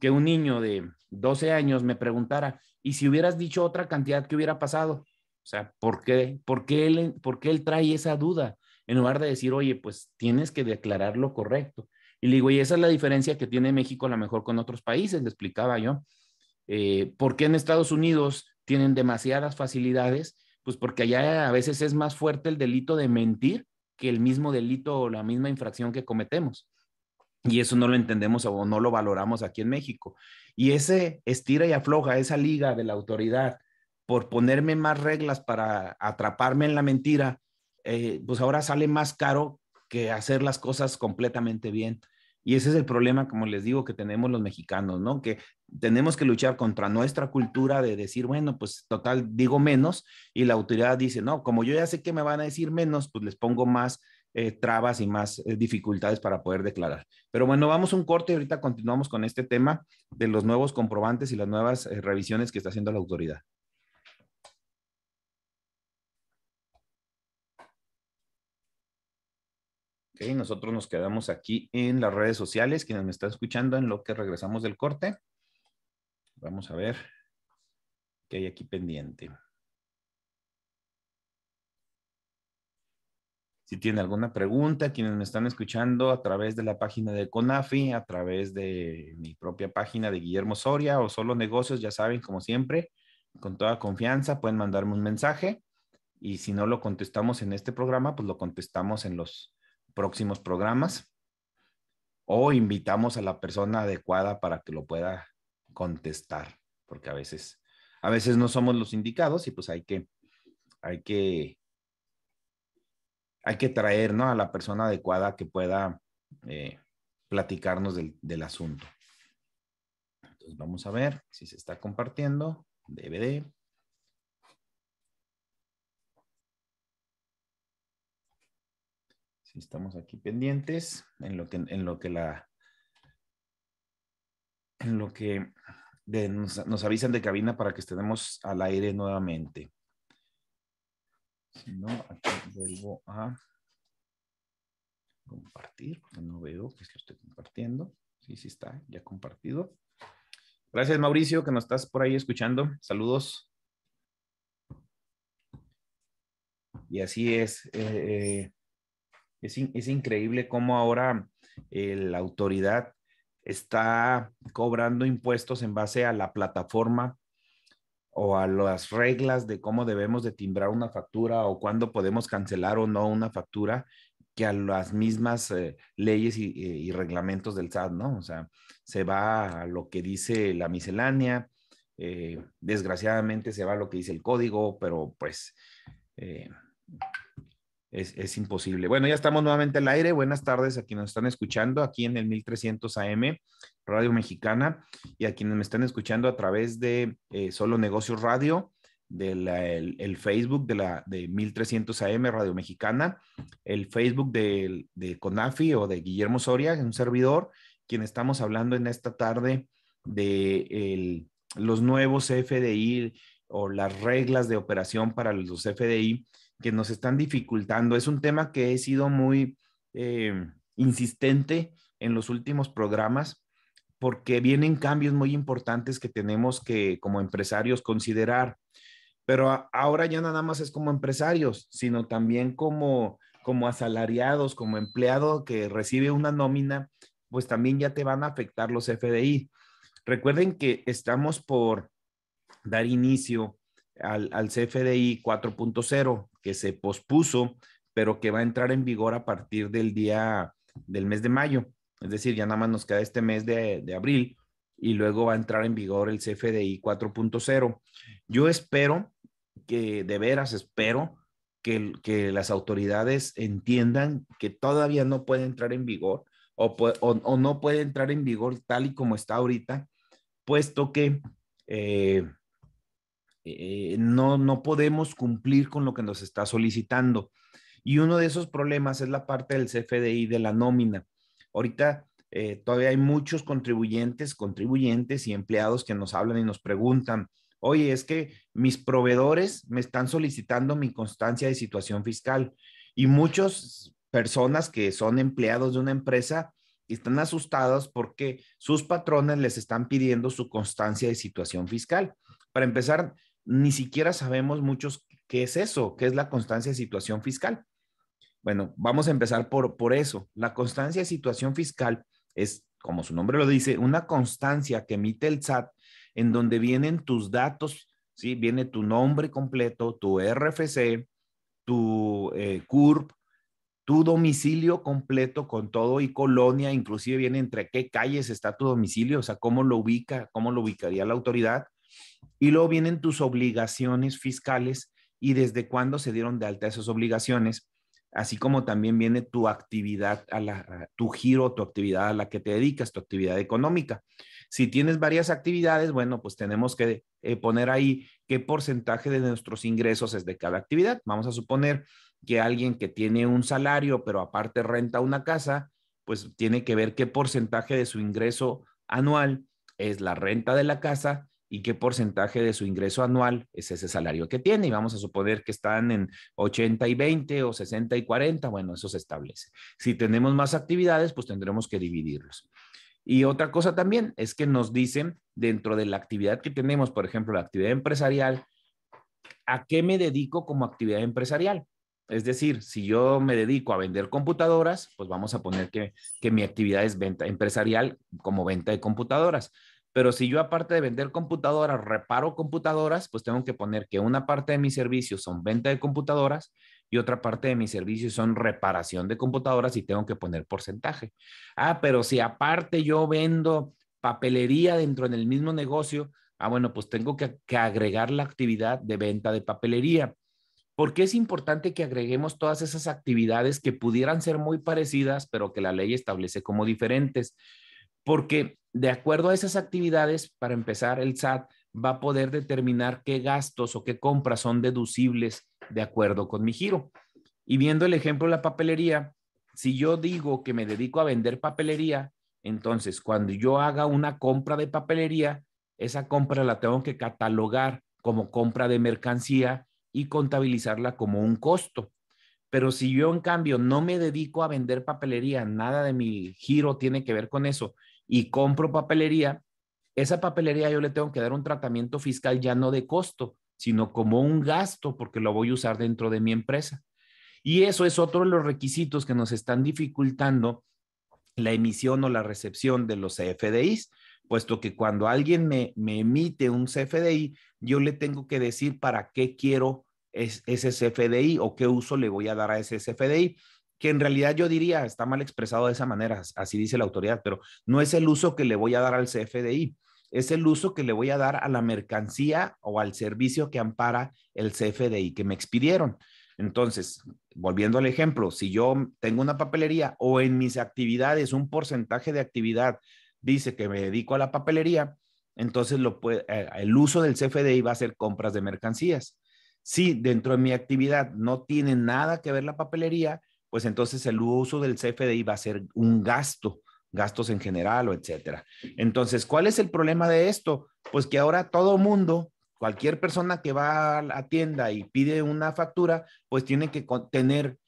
que un niño de 12 años me preguntara, ¿y si hubieras dicho otra cantidad, qué hubiera pasado? O sea, ¿por qué, por qué, él, por él trae esa duda? En lugar de decir, oye, pues tienes que declarar lo correcto. Y le digo, y esa es la diferencia que tiene México a lo mejor con otros países, le explicaba yo. Eh, porque en Estados Unidos tienen demasiadas facilidades, pues porque allá a veces es más fuerte el delito de mentir que el mismo delito o la misma infracción que cometemos. Y eso no lo entendemos o no lo valoramos aquí en México. Y ese estira y afloja, esa liga de la autoridad por ponerme más reglas para atraparme en la mentira, eh, pues ahora sale más caro que hacer las cosas completamente bien. Y ese es el problema, como les digo, que tenemos los mexicanos, ¿no? Que tenemos que luchar contra nuestra cultura de decir, bueno, pues total, digo menos, y la autoridad dice, no, como yo ya sé que me van a decir menos, pues les pongo más eh, trabas y más eh, dificultades para poder declarar. Pero bueno, vamos un corte y ahorita continuamos con este tema de los nuevos comprobantes y las nuevas eh, revisiones que está haciendo la autoridad. Ok, nosotros nos quedamos aquí en las redes sociales, quienes me están escuchando en lo que regresamos del corte. Vamos a ver qué hay aquí pendiente. Si tiene alguna pregunta, quienes me están escuchando a través de la página de CONAFI, a través de mi propia página de Guillermo Soria o Solo Negocios, ya saben, como siempre, con toda confianza pueden mandarme un mensaje y si no lo contestamos en este programa, pues lo contestamos en los próximos programas o invitamos a la persona adecuada para que lo pueda contestar, porque a veces, a veces no somos los indicados y pues hay que, hay que, hay que traer, ¿no? A la persona adecuada que pueda eh, platicarnos del, del asunto. Entonces vamos a ver si se está compartiendo. DVD. Si estamos aquí pendientes en lo que, en lo que la en lo que nos, avisan de cabina para que estemos al aire nuevamente. Si no, aquí vuelvo a compartir, porque no veo que lo estoy compartiendo. Sí, sí está, ya compartido. Gracias, Mauricio, que nos estás por ahí escuchando. Saludos. Y así es. Eh, eh, es, increíble cómo ahora eh, la autoridad está cobrando impuestos en base a la plataforma o a las reglas de cómo debemos de timbrar una factura o cuándo podemos cancelar o no una factura que a las mismas eh, leyes eh, y, reglamentos del SAT, ¿no? O sea, se va a lo que dice la miscelánea, eh, desgraciadamente se va a lo que dice el código, pero pues eh, es, imposible. Bueno, ya estamos nuevamente al aire. Buenas tardes a quienes nos están escuchando aquí en el 1300 AM, Radio Mexicana, y a quienes me están escuchando a través de eh, Solo Negocios Radio, del Facebook de la de 1300 AM Radio Mexicana, el Facebook de, de Conafi o de Guillermo Soria, un servidor, quien estamos hablando en esta tarde de los nuevos FDI o las reglas de operación para los FDI que nos están dificultando. Es un tema que he sido muy eh, insistente en los últimos programas porque vienen cambios muy importantes que tenemos que como empresarios considerar. Pero ahora ya nada más es como empresarios, sino también como, como asalariados, como empleado que recibe una nómina, pues también ya te van a afectar los FDI. Recuerden que estamos por dar inicio al, al CFDI 4.0 que se pospuso, pero que va a entrar en vigor a partir del día del mes de mayo. Es decir, ya nada más nos queda este mes de, abril y luego va a entrar en vigor el CFDI 4.0. Yo espero que, de veras espero, que, las autoridades entiendan que todavía no puede entrar en vigor o, o, no puede entrar en vigor tal y como está ahorita, puesto que eh, eh, no, no podemos cumplir con lo que nos está solicitando. Y uno de esos problemas es la parte del CFDI de la nómina. Ahorita eh, todavía hay muchos contribuyentes, contribuyentes y empleados que nos hablan y nos preguntan, oye, es que mis proveedores me están solicitando mi constancia de situación fiscal. Y muchas personas que son empleados de una empresa están asustadas porque sus patrones les están pidiendo su constancia de situación fiscal. Para empezar, ni siquiera sabemos muchos qué es eso, qué es la constancia de situación fiscal. Bueno, vamos a empezar por, por eso. La constancia de situación fiscal es, como su nombre lo dice, una constancia que emite el SAT en donde vienen tus datos, ¿sí? Viene tu nombre completo, tu RFC, tu eh, CURP, tu domicilio completo con todo y colonia, inclusive viene entre qué calles está tu domicilio, o sea, cómo lo ubica, cómo lo ubicaría la autoridad, y luego vienen tus obligaciones fiscales y desde cuándo se dieron de alta esas obligaciones, así como también viene tu actividad, a la, tu giro, tu actividad a la que te dedicas, tu actividad económica. Si tienes varias actividades, bueno, pues tenemos que eh, poner ahí qué porcentaje de nuestros ingresos es de cada actividad. Vamos a suponer que alguien que tiene un salario, pero aparte renta una casa, pues tiene que ver qué porcentaje de su ingreso anual es la renta de la casa y qué porcentaje de su ingreso anual es ese salario que tiene. Y vamos a suponer que están en 80 y 20 o 60 y 40, bueno, eso se establece. Si tenemos más actividades, pues tendremos que dividirlos. Y otra cosa también es que nos dicen dentro de la actividad que tenemos, por ejemplo, la actividad empresarial, ¿a qué me dedico como actividad empresarial? Es decir, si yo me dedico a vender computadoras, pues vamos a poner que, que mi actividad es venta empresarial como venta de computadoras. Pero si yo aparte de vender computadoras, reparo computadoras, pues tengo que poner que una parte de mis servicios son venta de computadoras y otra parte de mis servicios son reparación de computadoras y tengo que poner porcentaje. Ah, pero si aparte yo vendo papelería dentro del mismo negocio, ah, bueno, pues tengo que, agregar la actividad de venta de papelería. ¿Por qué es importante que agreguemos todas esas actividades que pudieran ser muy parecidas, pero que la ley establece como diferentes? porque de acuerdo a esas actividades, para empezar, el SAT va a poder determinar qué gastos o qué compras son deducibles de acuerdo con mi giro. Y viendo el ejemplo de la papelería, si yo digo que me dedico a vender papelería, entonces cuando yo haga una compra de papelería, esa compra la tengo que catalogar como compra de mercancía y contabilizarla como un costo. Pero si yo en cambio no me dedico a vender papelería, nada de mi giro tiene que ver con eso, y compro papelería, esa papelería yo le tengo que dar un tratamiento fiscal ya no de costo, sino como un gasto porque lo voy a usar dentro de mi empresa. Y eso es otro de los requisitos que nos están dificultando la emisión o la recepción de los CFDIs, puesto que cuando alguien me, emite un CFDI, yo le tengo que decir para qué quiero ese CFDI o qué uso le voy a dar a ese CFDI que en realidad yo diría está mal expresado de esa manera, así dice la autoridad, pero no es el uso que le voy a dar al CFDI, es el uso que le voy a dar a la mercancía o al servicio que ampara el CFDI que me expidieron. Entonces, volviendo al ejemplo, si yo tengo una papelería o en mis actividades un porcentaje de actividad dice que me dedico a la papelería, entonces lo puede, eh, el uso del CFDI va a ser compras de mercancías. Si dentro de mi actividad no tiene nada que ver la papelería, pues entonces el uso del CFDI va a ser un gasto, gastos en general o etcétera. Entonces, ¿cuál es el problema de esto? Pues que ahora todo mundo, cualquier persona que va a la tienda y pide una factura, pues tiene que tener,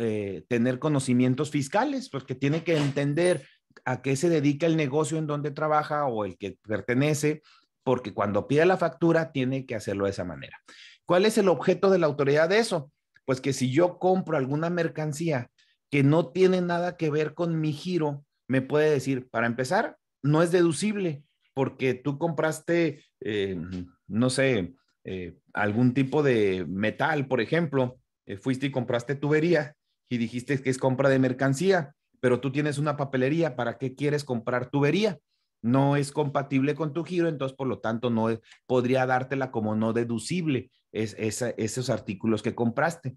eh, tener conocimientos fiscales, porque pues tiene que entender a qué se dedica el negocio en donde trabaja o el que pertenece, porque cuando pide la factura tiene que hacerlo de esa manera. ¿Cuál es el objeto de la autoridad de eso? pues que si yo compro alguna mercancía que no tiene nada que ver con mi giro, me puede decir, para empezar, no es deducible porque tú compraste, eh, no sé, eh, algún tipo de metal, por ejemplo, eh, fuiste y compraste tubería y dijiste que es compra de mercancía, pero tú tienes una papelería, ¿para qué quieres comprar tubería? No es compatible con tu giro, entonces por lo tanto no podría dártela como no deducible es, esos artículos que compraste,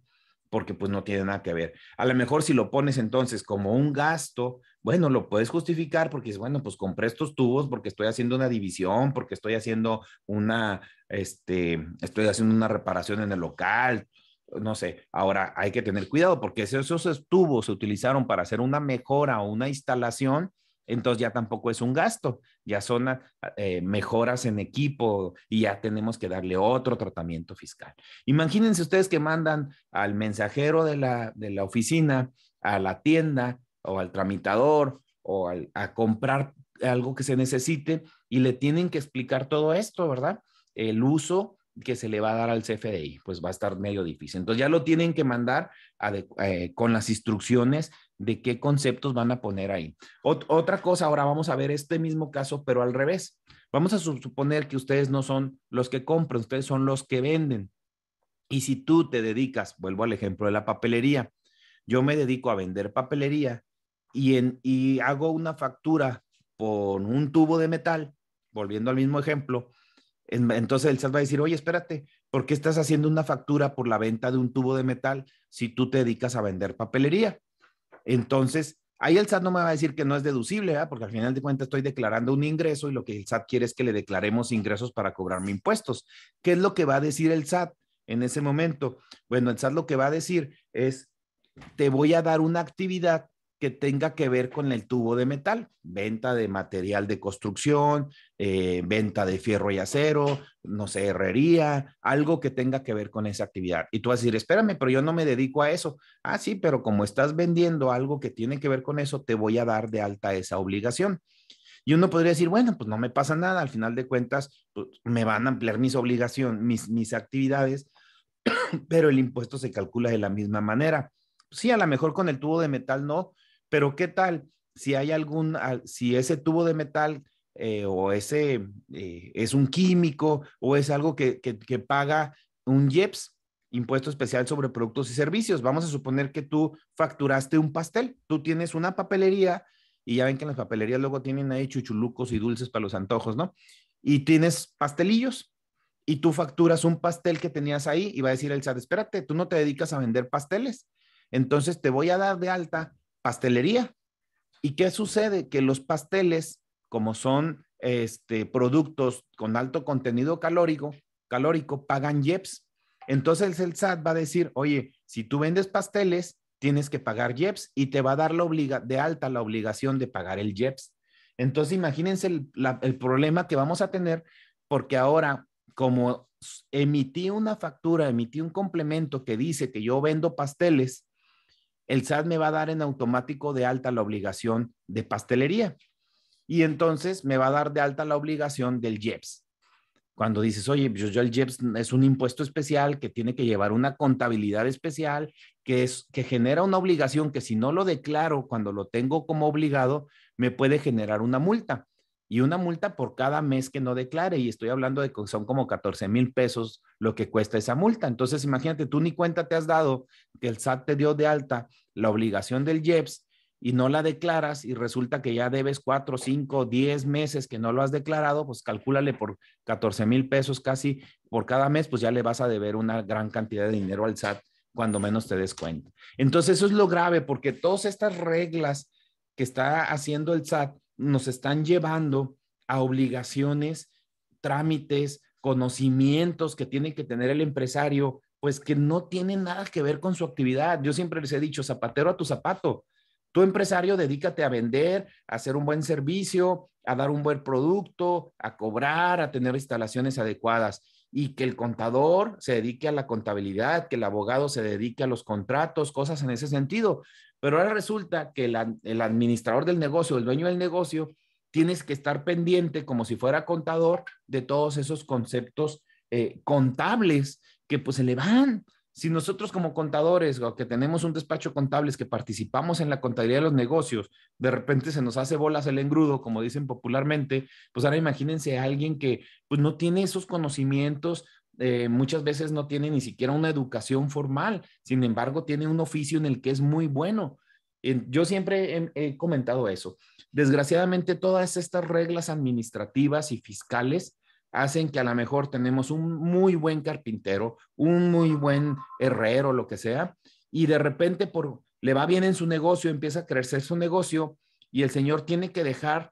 porque pues no tiene nada que ver. A lo mejor si lo pones entonces como un gasto, bueno, lo puedes justificar porque es, bueno, pues compré estos tubos porque estoy haciendo una división, porque estoy haciendo una, este, estoy haciendo una reparación en el local, no sé, ahora hay que tener cuidado porque esos tubos se utilizaron para hacer una mejora o una instalación, entonces ya tampoco es un gasto, ya son ah, eh, mejoras en equipo y ya tenemos que darle otro tratamiento fiscal. Imagínense ustedes que mandan al mensajero de la, oficina, a la tienda o al tramitador o a comprar algo que se necesite y le tienen que explicar todo esto, ¿verdad? El uso que se le va a dar al CFDI, pues va a estar medio difícil. Entonces ya lo tienen que mandar eh, con las instrucciones de qué conceptos van a poner ahí. otra cosa, ahora vamos a ver este mismo caso, pero al revés. Vamos a suponer que ustedes no son los que compran, ustedes son los que venden. Y si tú te dedicas, vuelvo al ejemplo de la papelería, yo me dedico a vender papelería y, hago una factura por un tubo de metal, volviendo al mismo ejemplo, entonces el SAT va a decir, oye, espérate, ¿por qué estás haciendo una factura por la venta de un tubo de metal si tú te dedicas a vender papelería? Entonces, ahí el SAT no me va a decir que no es deducible, porque al final de cuentas estoy declarando un ingreso y lo que el SAT quiere es que le declaremos ingresos para cobrarme impuestos. ¿Qué es lo que va a decir el SAT en ese momento? Bueno, el SAT lo que va a decir es, te voy a dar una actividad que tenga que ver con el tubo de metal, venta de material de construcción, eh, venta de fierro y acero, no sé, herrería, algo que tenga que ver con esa actividad. Y tú vas a decir, espérame, pero yo no me dedico a eso. Ah, sí, pero como estás vendiendo algo que tiene que ver con eso, te voy a dar de alta esa obligación. Y uno podría decir, bueno, pues no me pasa nada, al final de cuentas pues, me van a ampliar mis obligaciones, mis, mis actividades, pero el impuesto se calcula de la misma manera. Sí, a lo mejor con el tubo de metal no, pero ¿qué tal si hay algún, si ese tubo de metal eh, o ese eh, es un químico o es algo que, que, paga un IEPS, impuesto especial sobre productos y servicios. Vamos a suponer que tú facturaste un pastel, tú tienes una papelería y ya ven que en las papelerías luego tienen ahí chuchulucos y dulces para los antojos, ¿no? Y tienes pastelillos y tú facturas un pastel que tenías ahí y va a decir el SAT, espérate, tú no te dedicas a vender pasteles. Entonces te voy a dar de alta pastelería. ¿Y qué sucede? Que los pasteles, como son este, productos con alto contenido calórico, calórico, pagan JEPs. Entonces el SAT va a decir, oye, si tú vendes pasteles, tienes que pagar JEPs y te va a dar la obliga de alta la obligación de pagar el JEPs. Entonces imagínense el, el problema que vamos a tener porque ahora como emití una factura, emití un complemento que dice que yo vendo pasteles, el SAT me va a dar en automático de alta la obligación de pastelería. Y entonces me va a dar de alta la obligación del IEPS. Cuando dices, oye, pues yo, el IEPS es un impuesto especial que tiene que llevar una contabilidad especial, que, es, que genera una obligación que si no lo declaro cuando lo tengo como obligado, me puede generar una multa y una multa por cada mes que no declare. Y estoy hablando de que son como 14 mil pesos lo que cuesta esa multa. Entonces, imagínate, tú ni cuenta te has dado que el SAT te dio de alta la obligación del IEPS y no la declaras y resulta que ya debes 4, 5, 10 meses que no lo has declarado, pues calcúlale por 14 mil pesos casi por cada mes, pues ya le vas a deber una gran cantidad de dinero al SAT cuando menos te des cuenta. Entonces, eso es lo grave porque todas estas reglas que está haciendo el SAT nos están llevando a obligaciones, trámites, conocimientos que tiene que tener el empresario, pues que no tienen nada que ver con su actividad. Yo siempre les he dicho, zapatero a tu zapato. Tu empresario, dedícate a vender, a hacer un buen servicio, a dar un buen producto, a cobrar, a tener instalaciones adecuadas y que el contador se dedique a la contabilidad, que el abogado se dedique a los contratos, cosas en ese sentido. Pero ahora resulta que el, administrador del negocio, el dueño del negocio, tienes que estar pendiente como si fuera contador de todos esos conceptos eh, contables que pues se le van. Si nosotros como contadores o que tenemos un despacho contables que participamos en la contabilidad de los negocios, de repente se nos hace bolas el engrudo, como dicen popularmente, pues ahora imagínense a alguien que pues no tiene esos conocimientos eh, muchas veces no tiene ni siquiera una educación formal, sin embargo tiene un oficio en el que es muy bueno. yo siempre he, comentado eso. Desgraciadamente todas estas reglas administrativas y fiscales hacen que a lo mejor tenemos un muy buen carpintero, un muy buen herrero, lo que sea, y de repente por, le va bien en su negocio, empieza a crecer su negocio y el señor tiene que dejar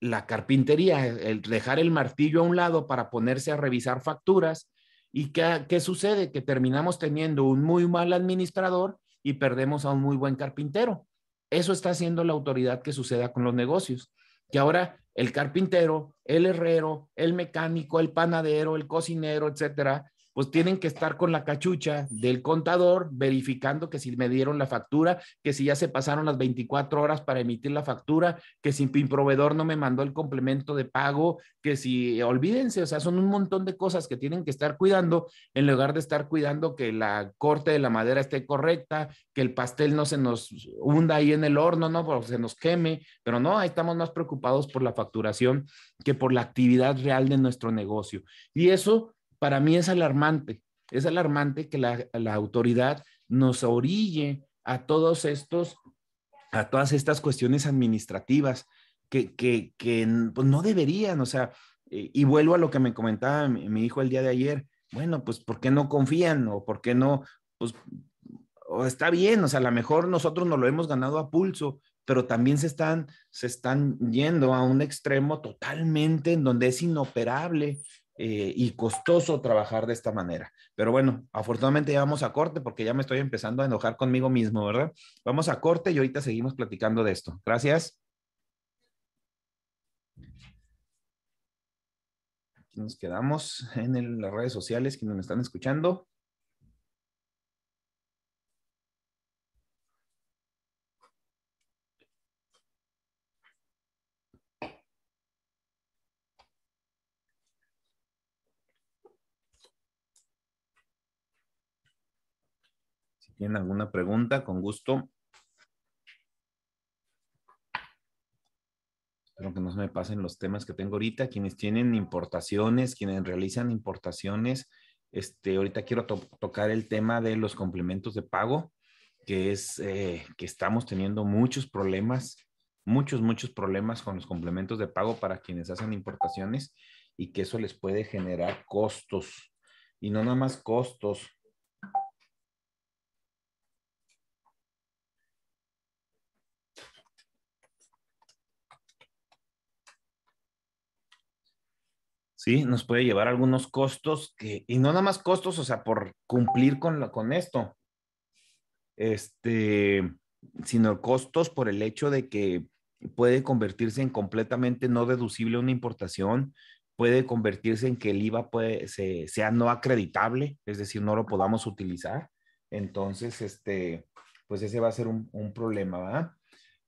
la carpintería, el dejar el martillo a un lado para ponerse a revisar facturas. ¿Y qué, sucede? Que terminamos teniendo un muy mal administrador y perdemos a un muy buen carpintero. Eso está haciendo la autoridad que suceda con los negocios, que ahora el carpintero, el herrero, el mecánico, el panadero, el cocinero, etcétera, pues tienen que estar con la cachucha del contador verificando que si me dieron la factura, que si ya se pasaron las 24 horas para emitir la factura, que si mi proveedor no me mandó el complemento de pago, que si, olvídense, o sea, son un montón de cosas que tienen que estar cuidando en lugar de estar cuidando que la corte de la madera esté correcta, que el pastel no se nos hunda ahí en el horno, no, se nos queme, pero no, ahí estamos más preocupados por la facturación que por la actividad real de nuestro negocio. Y eso para mí es alarmante, es alarmante que la, autoridad nos orille a todos estos, a todas estas cuestiones administrativas que, pues, no deberían, o sea, eh, y vuelvo a lo que me comentaba mi, hijo el día de ayer, bueno, pues ¿por qué no confían o por qué no, pues o está bien, o sea, a lo mejor nosotros no lo hemos ganado a pulso, pero también se están, se están yendo a un extremo totalmente en donde es inoperable eh, y costoso trabajar de esta manera. Pero bueno, afortunadamente ya vamos a corte porque ya me estoy empezando a enojar conmigo mismo, ¿verdad? Vamos a corte y ahorita seguimos platicando de esto. Gracias. nos quedamos en las redes sociales, quienes me están escuchando. tienen alguna pregunta, con gusto. Espero que no se me pasen los temas que tengo ahorita. Quienes tienen importaciones, quienes realizan importaciones, este, ahorita quiero tocar el tema de los complementos de pago, que es eh, que estamos teniendo muchos problemas, muchos, muchos problemas con los complementos de pago para quienes hacen importaciones y que eso les puede generar costos. Y no nada más costos, Nos puede llevar algunos costos que, y no nada más costos, o sea, por cumplir con, con esto, este, sino costos por el hecho de que puede convertirse en completamente no deducible una importación, puede convertirse en que el IVA puede, sea no acreditable, es decir, no lo podamos utilizar. Entonces, este, pues ese va a ser un, problema,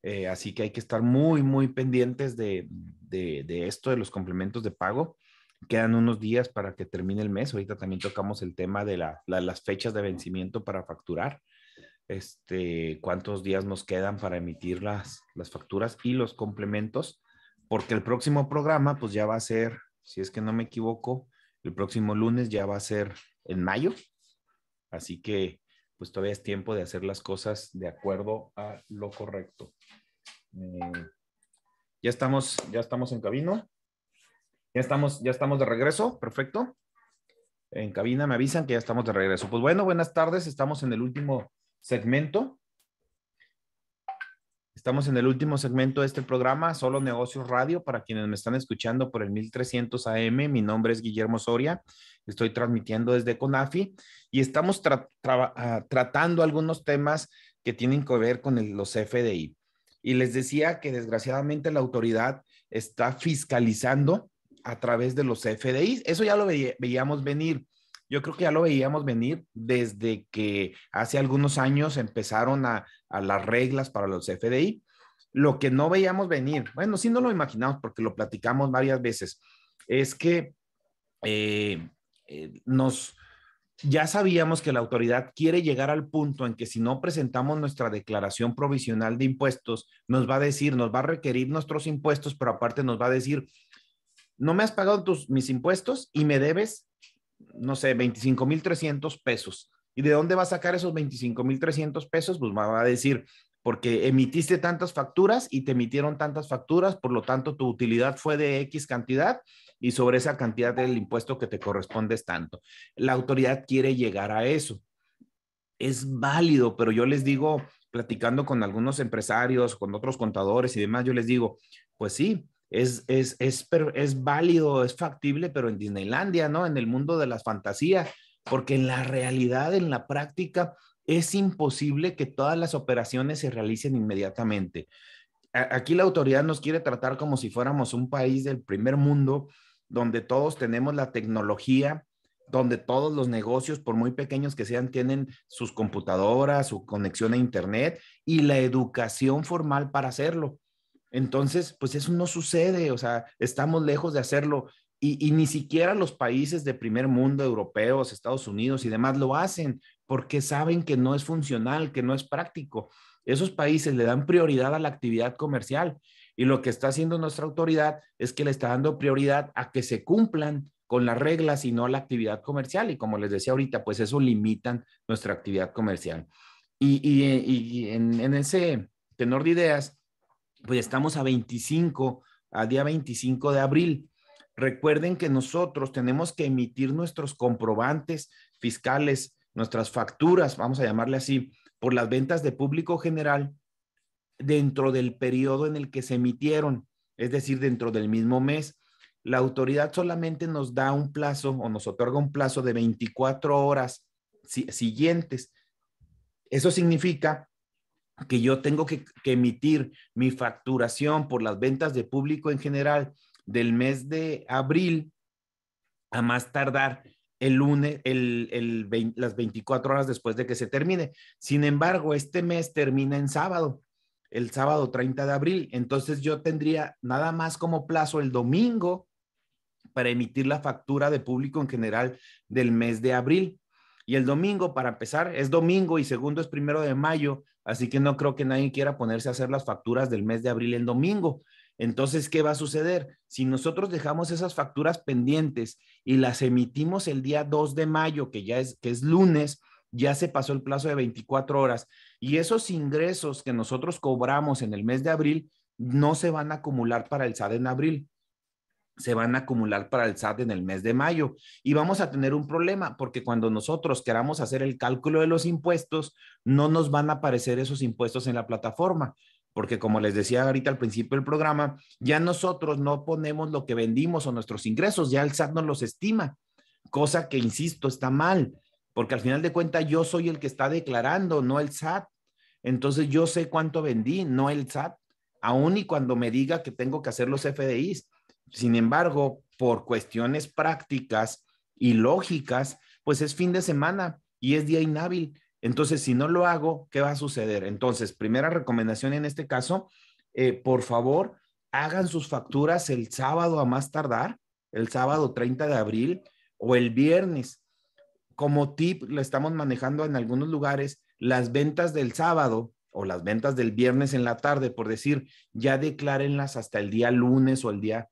eh, así que hay que estar muy, muy pendientes de, esto, de los complementos de pago quedan unos días para que termine el mes. Ahorita también tocamos el tema de las fechas de vencimiento para facturar. Este, cuántos días nos quedan para emitir las, facturas y los complementos, porque el próximo programa, pues ya va a ser, si es que no me equivoco, el próximo lunes ya va a ser en mayo. Así que, pues todavía es tiempo de hacer las cosas de acuerdo a lo correcto. Eh, ya estamos, ya estamos en camino. Ya estamos, ya estamos de regreso, perfecto. En cabina me avisan que ya estamos de regreso. Pues bueno, buenas tardes, estamos en el último segmento. Estamos en el último segmento de este programa, Solo Negocios Radio, para quienes me están escuchando por el 1300 AM. Mi nombre es Guillermo Soria, estoy transmitiendo desde CONAFI y estamos ah, tratando algunos temas que tienen que ver con los FDI. Y les decía que desgraciadamente la autoridad está fiscalizando a través de los FDI, Eso ya lo veíamos venir. Yo creo que ya lo veíamos venir desde que hace algunos años empezaron a, las reglas para los FDI. Lo que no veíamos venir, bueno, sí no lo imaginamos porque lo platicamos varias veces, es que eh, eh, nos, ya sabíamos que la autoridad quiere llegar al punto en que si no presentamos nuestra declaración provisional de impuestos, nos va a decir, nos va a requerir nuestros impuestos, pero aparte nos va a decir, no me has pagado tus, mis impuestos y me debes, no sé, 25,300 pesos. ¿Y de dónde va a sacar esos 25,300 pesos? Pues me va a decir, porque emitiste tantas facturas y te emitieron tantas facturas, por lo tanto tu utilidad fue de X cantidad y sobre esa cantidad del impuesto que te corresponde es tanto. La autoridad quiere llegar a eso. Es válido, pero yo les digo, platicando con algunos empresarios, con otros contadores y demás, yo les digo, pues sí, es, es, es, válido, es factible, pero en Disneylandia, ¿no? En el mundo de las fantasías, porque en la realidad, en la práctica, es imposible que todas las operaciones se realicen inmediatamente. aquí la autoridad nos quiere tratar como si fuéramos un país del primer mundo, donde todos tenemos la tecnología, donde todos los negocios, por muy pequeños que sean, tienen sus computadoras, su conexión a Internet y la educación formal para hacerlo. Entonces, pues eso no sucede, o sea, estamos lejos de hacerlo y, ni siquiera los países de primer mundo, europeos, Estados Unidos y demás, lo hacen porque saben que no es funcional, que no es práctico. Esos países le dan prioridad a la actividad comercial y lo que está haciendo nuestra autoridad es que le está dando prioridad a que se cumplan con las reglas y no a la actividad comercial. Y como les decía ahorita, pues eso limitan nuestra actividad comercial. Y, en ese tenor de ideas, pues estamos a 25, a día 25 de abril. Recuerden que nosotros tenemos que emitir nuestros comprobantes fiscales, nuestras facturas, vamos a llamarle así, por las ventas de público general dentro del periodo en el que se emitieron, es decir, dentro del mismo mes. La autoridad solamente nos da un plazo o nos otorga un plazo de 24 horas siguientes. Eso significa que yo tengo que, emitir mi facturación por las ventas de público en general del mes de abril a más tardar el lunes, el, las 24 horas después de que se termine. Sin embargo, este mes termina en sábado, el sábado 30 de abril. Entonces yo tendría nada más como plazo el domingo para emitir la factura de público en general del mes de abril. Y el domingo, para empezar, es domingo y segundo es primero de mayo, así que no creo que nadie quiera ponerse a hacer las facturas del mes de abril en domingo. Entonces, ¿qué va a suceder? Si nosotros dejamos esas facturas pendientes y las emitimos el día 2 de mayo, que ya es, que es lunes, ya se pasó el plazo de 24 horas y esos ingresos que nosotros cobramos en el mes de abril no se van a acumular para el SAD en abril se van a acumular para el SAT en el mes de mayo. Y vamos a tener un problema porque cuando nosotros queramos hacer el cálculo de los impuestos, no nos van a aparecer esos impuestos en la plataforma. Porque como les decía ahorita al principio del programa, ya nosotros no ponemos lo que vendimos o nuestros ingresos, ya el SAT nos los estima, cosa que, insisto, está mal, porque al final de cuentas yo soy el que está declarando, no el SAT. Entonces yo sé cuánto vendí, no el SAT, aún y cuando me diga que tengo que hacer los FDIs sin embargo, por cuestiones prácticas y lógicas, pues es fin de semana y es día inhábil. Entonces, si no lo hago, ¿qué va a suceder? Entonces, primera recomendación en este caso, eh, por favor, hagan sus facturas el sábado a más tardar, el sábado 30 de abril o el viernes. Como tip, lo estamos manejando en algunos lugares, las ventas del sábado o las ventas del viernes en la tarde, por decir, ya declárenlas hasta el día lunes o el día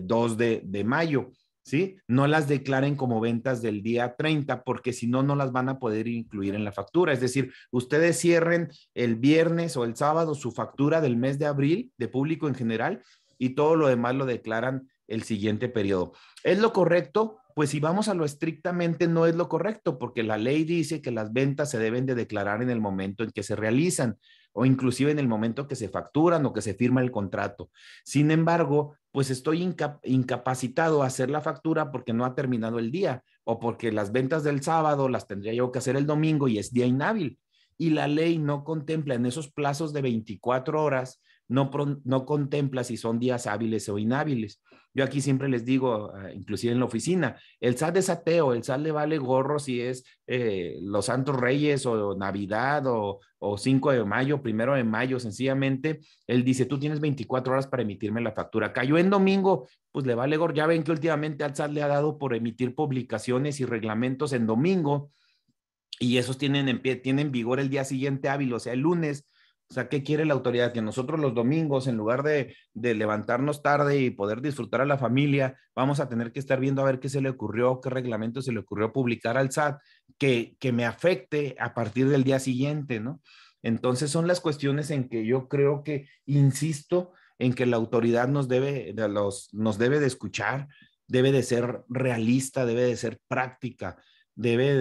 2 eh, de, de mayo. ¿Sí? No las declaren como ventas del día 30 porque si no, no las van a poder incluir en la factura. Es decir, ustedes cierren el viernes o el sábado su factura del mes de abril de público en general y todo lo demás lo declaran el siguiente periodo. ¿Es lo correcto? Pues si vamos a lo estrictamente no es lo correcto porque la ley dice que las ventas se deben de declarar en el momento en que se realizan o inclusive en el momento que se facturan o que se firma el contrato. Sin embargo, pues estoy incapacitado a hacer la factura porque no ha terminado el día o porque las ventas del sábado las tendría yo que hacer el domingo y es día inhábil. Y la ley no contempla en esos plazos de 24 horas, no, no contempla si son días hábiles o inhábiles. Yo aquí siempre les digo, ah, inclusive en la oficina, el SAT es ateo, el SAT le vale gorro si es eh, los Santos Reyes o Navidad o, Cinco 5 de mayo, primero de mayo, sencillamente, él dice, tú tienes 24 horas para emitirme la factura. Cayó en domingo, pues le vale gorro. Ya ven que últimamente al SAT le ha dado por emitir publicaciones y reglamentos en domingo y esos tienen, en pie, tienen vigor el día siguiente hábil, o sea, el lunes o sea, ¿qué quiere la autoridad? Que nosotros los domingos, en lugar de, levantarnos tarde y poder disfrutar a la familia, vamos a tener que estar viendo a ver qué se le ocurrió, qué reglamento se le ocurrió publicar al SAT, que, que me afecte a partir del día siguiente, ¿no? Entonces son las cuestiones en que yo creo que, insisto, en que la autoridad nos debe, de los, nos debe de escuchar, debe de ser realista, debe de ser práctica, debe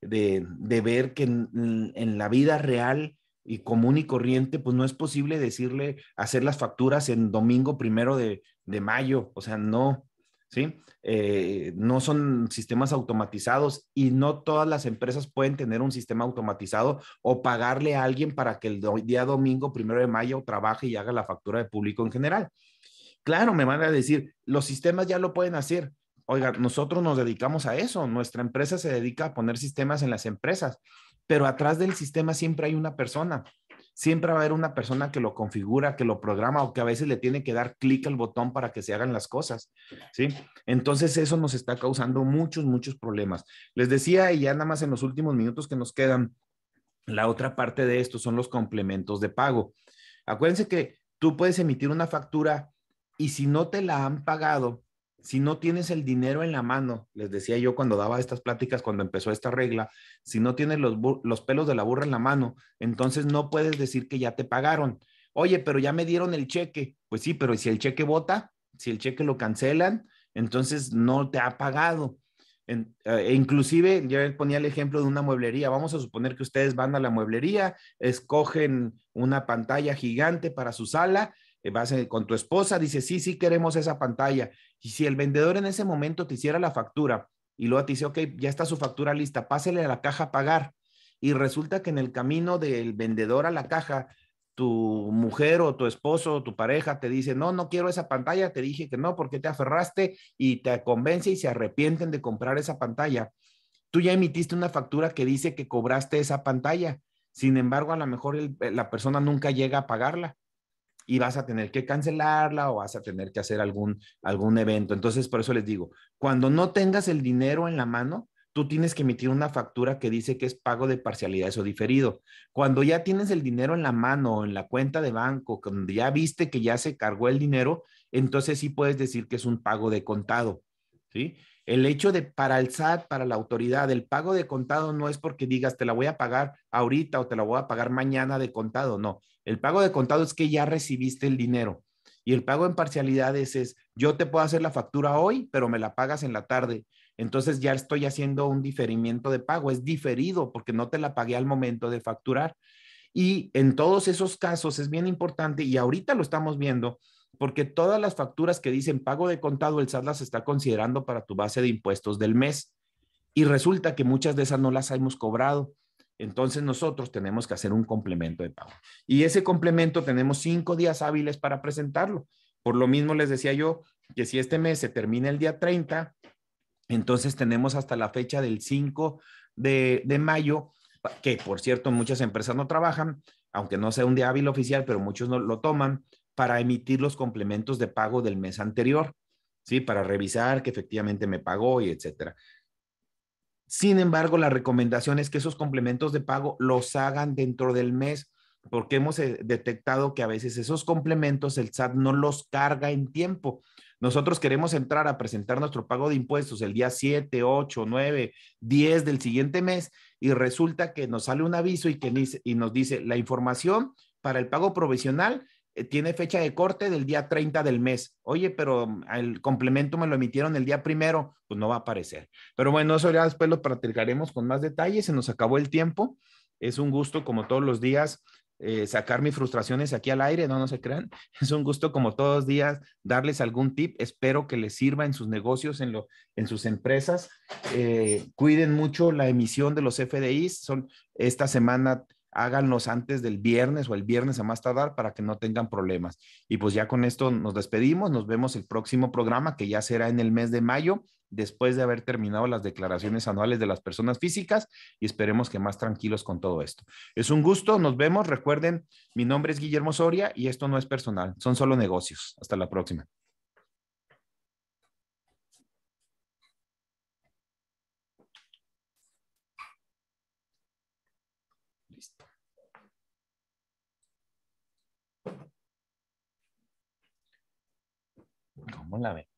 de, de ver que en, en la vida real y común y corriente, pues no es posible decirle hacer las facturas en domingo primero de, mayo, o sea, no, ¿sí? Eh, no son sistemas automatizados y no todas las empresas pueden tener un sistema automatizado o pagarle a alguien para que el día domingo primero de mayo trabaje y haga la factura de público en general. Claro, me van a decir, los sistemas ya lo pueden hacer, oiga, nosotros nos dedicamos a eso, nuestra empresa se dedica a poner sistemas en las empresas pero atrás del sistema siempre hay una persona. Siempre va a haber una persona que lo configura, que lo programa o que a veces le tiene que dar clic al botón para que se hagan las cosas, ¿sí? Entonces eso nos está causando muchos, muchos problemas. Les decía, y ya nada más en los últimos minutos que nos quedan, la otra parte de esto son los complementos de pago. Acuérdense que tú puedes emitir una factura y si no te la han pagado, si no tienes el dinero en la mano, les decía yo cuando daba estas pláticas, cuando empezó esta regla, si no tienes los, pelos de la burra en la mano, entonces no puedes decir que ya te pagaron. Oye, pero ya me dieron el cheque. Pues sí, pero si el cheque vota, si el cheque lo cancelan, entonces no te ha pagado. Eh, inclusive, yo ponía el ejemplo de una mueblería. Vamos a suponer que ustedes van a la mueblería, escogen una pantalla gigante para su sala eh, vas eh, con tu esposa, dice, sí, sí queremos esa pantalla. Y si el vendedor en ese momento te hiciera la factura y luego te dice, ok, ya está su factura lista, pásele a la caja a pagar. Y resulta que en el camino del vendedor a la caja, tu mujer o tu esposo o tu pareja te dice, no, no quiero esa pantalla, te dije que no, porque te aferraste y te convence y se arrepienten de comprar esa pantalla. Tú ya emitiste una factura que dice que cobraste esa pantalla. Sin embargo, a lo mejor eh, la persona nunca llega a pagarla y vas a tener que cancelarla o vas a tener que hacer algún, algún evento. Entonces, por eso les digo, cuando no tengas el dinero en la mano, tú tienes que emitir una factura que dice que es pago de parcialidad o diferido. Cuando ya tienes el dinero en la mano en la cuenta de banco, cuando ya viste que ya se cargó el dinero, entonces sí puedes decir que es un pago de contado, ¿sí? El hecho de para el SAT, para la autoridad, el pago de contado no es porque digas te la voy a pagar ahorita o te la voy a pagar mañana de contado, no. El pago de contado es que ya recibiste el dinero. Y el pago en parcialidades es, yo te puedo hacer la factura hoy, pero me la pagas en la tarde. Entonces ya estoy haciendo un diferimiento de pago, es diferido porque no te la pagué al momento de facturar. Y en todos esos casos es bien importante, y ahorita lo estamos viendo, porque todas las facturas que dicen pago de contado, el SAT las está considerando para tu base de impuestos del mes. Y resulta que muchas de esas no las hemos cobrado. Entonces nosotros tenemos que hacer un complemento de pago. Y ese complemento tenemos cinco días hábiles para presentarlo. Por lo mismo les decía yo que si este mes se termina el día 30, entonces tenemos hasta la fecha del 5 de, de mayo, que por cierto muchas empresas no trabajan, aunque no sea un día hábil oficial, pero muchos no lo toman para emitir los complementos de pago del mes anterior, ¿sí? Para revisar que efectivamente me pagó y etcétera. Sin embargo, la recomendación es que esos complementos de pago los hagan dentro del mes, porque hemos eh, detectado que a veces esos complementos el SAT no los carga en tiempo. Nosotros queremos entrar a presentar nuestro pago de impuestos el día 7, 8, 9, 10 del siguiente mes y resulta que nos sale un aviso y, que y nos dice la información para el pago provisional eh, tiene fecha de corte del día 30 del mes. Oye, pero el mm, complemento me lo emitieron el día primero, pues no va a aparecer. Pero bueno, eso ya después lo platicaremos con más detalles. Se nos acabó el tiempo. Es un gusto, como todos los días, eh, sacar mis frustraciones aquí al aire, no, no se crean. Es un gusto, como todos los días, darles algún tip. Espero que les sirva en sus negocios, en, lo, en sus empresas. Eh, cuiden mucho la emisión de los FDIs. Son, esta semana háganlos antes del viernes o el viernes a más tardar para que no tengan problemas. Y pues ya con esto nos despedimos, nos vemos el próximo programa que ya será en el mes de mayo, después de haber terminado las declaraciones anuales de las personas físicas y esperemos que más tranquilos con todo esto. Es un gusto, nos vemos, recuerden, mi nombre es Guillermo Soria y esto no es personal, son solo negocios. Hasta la próxima. una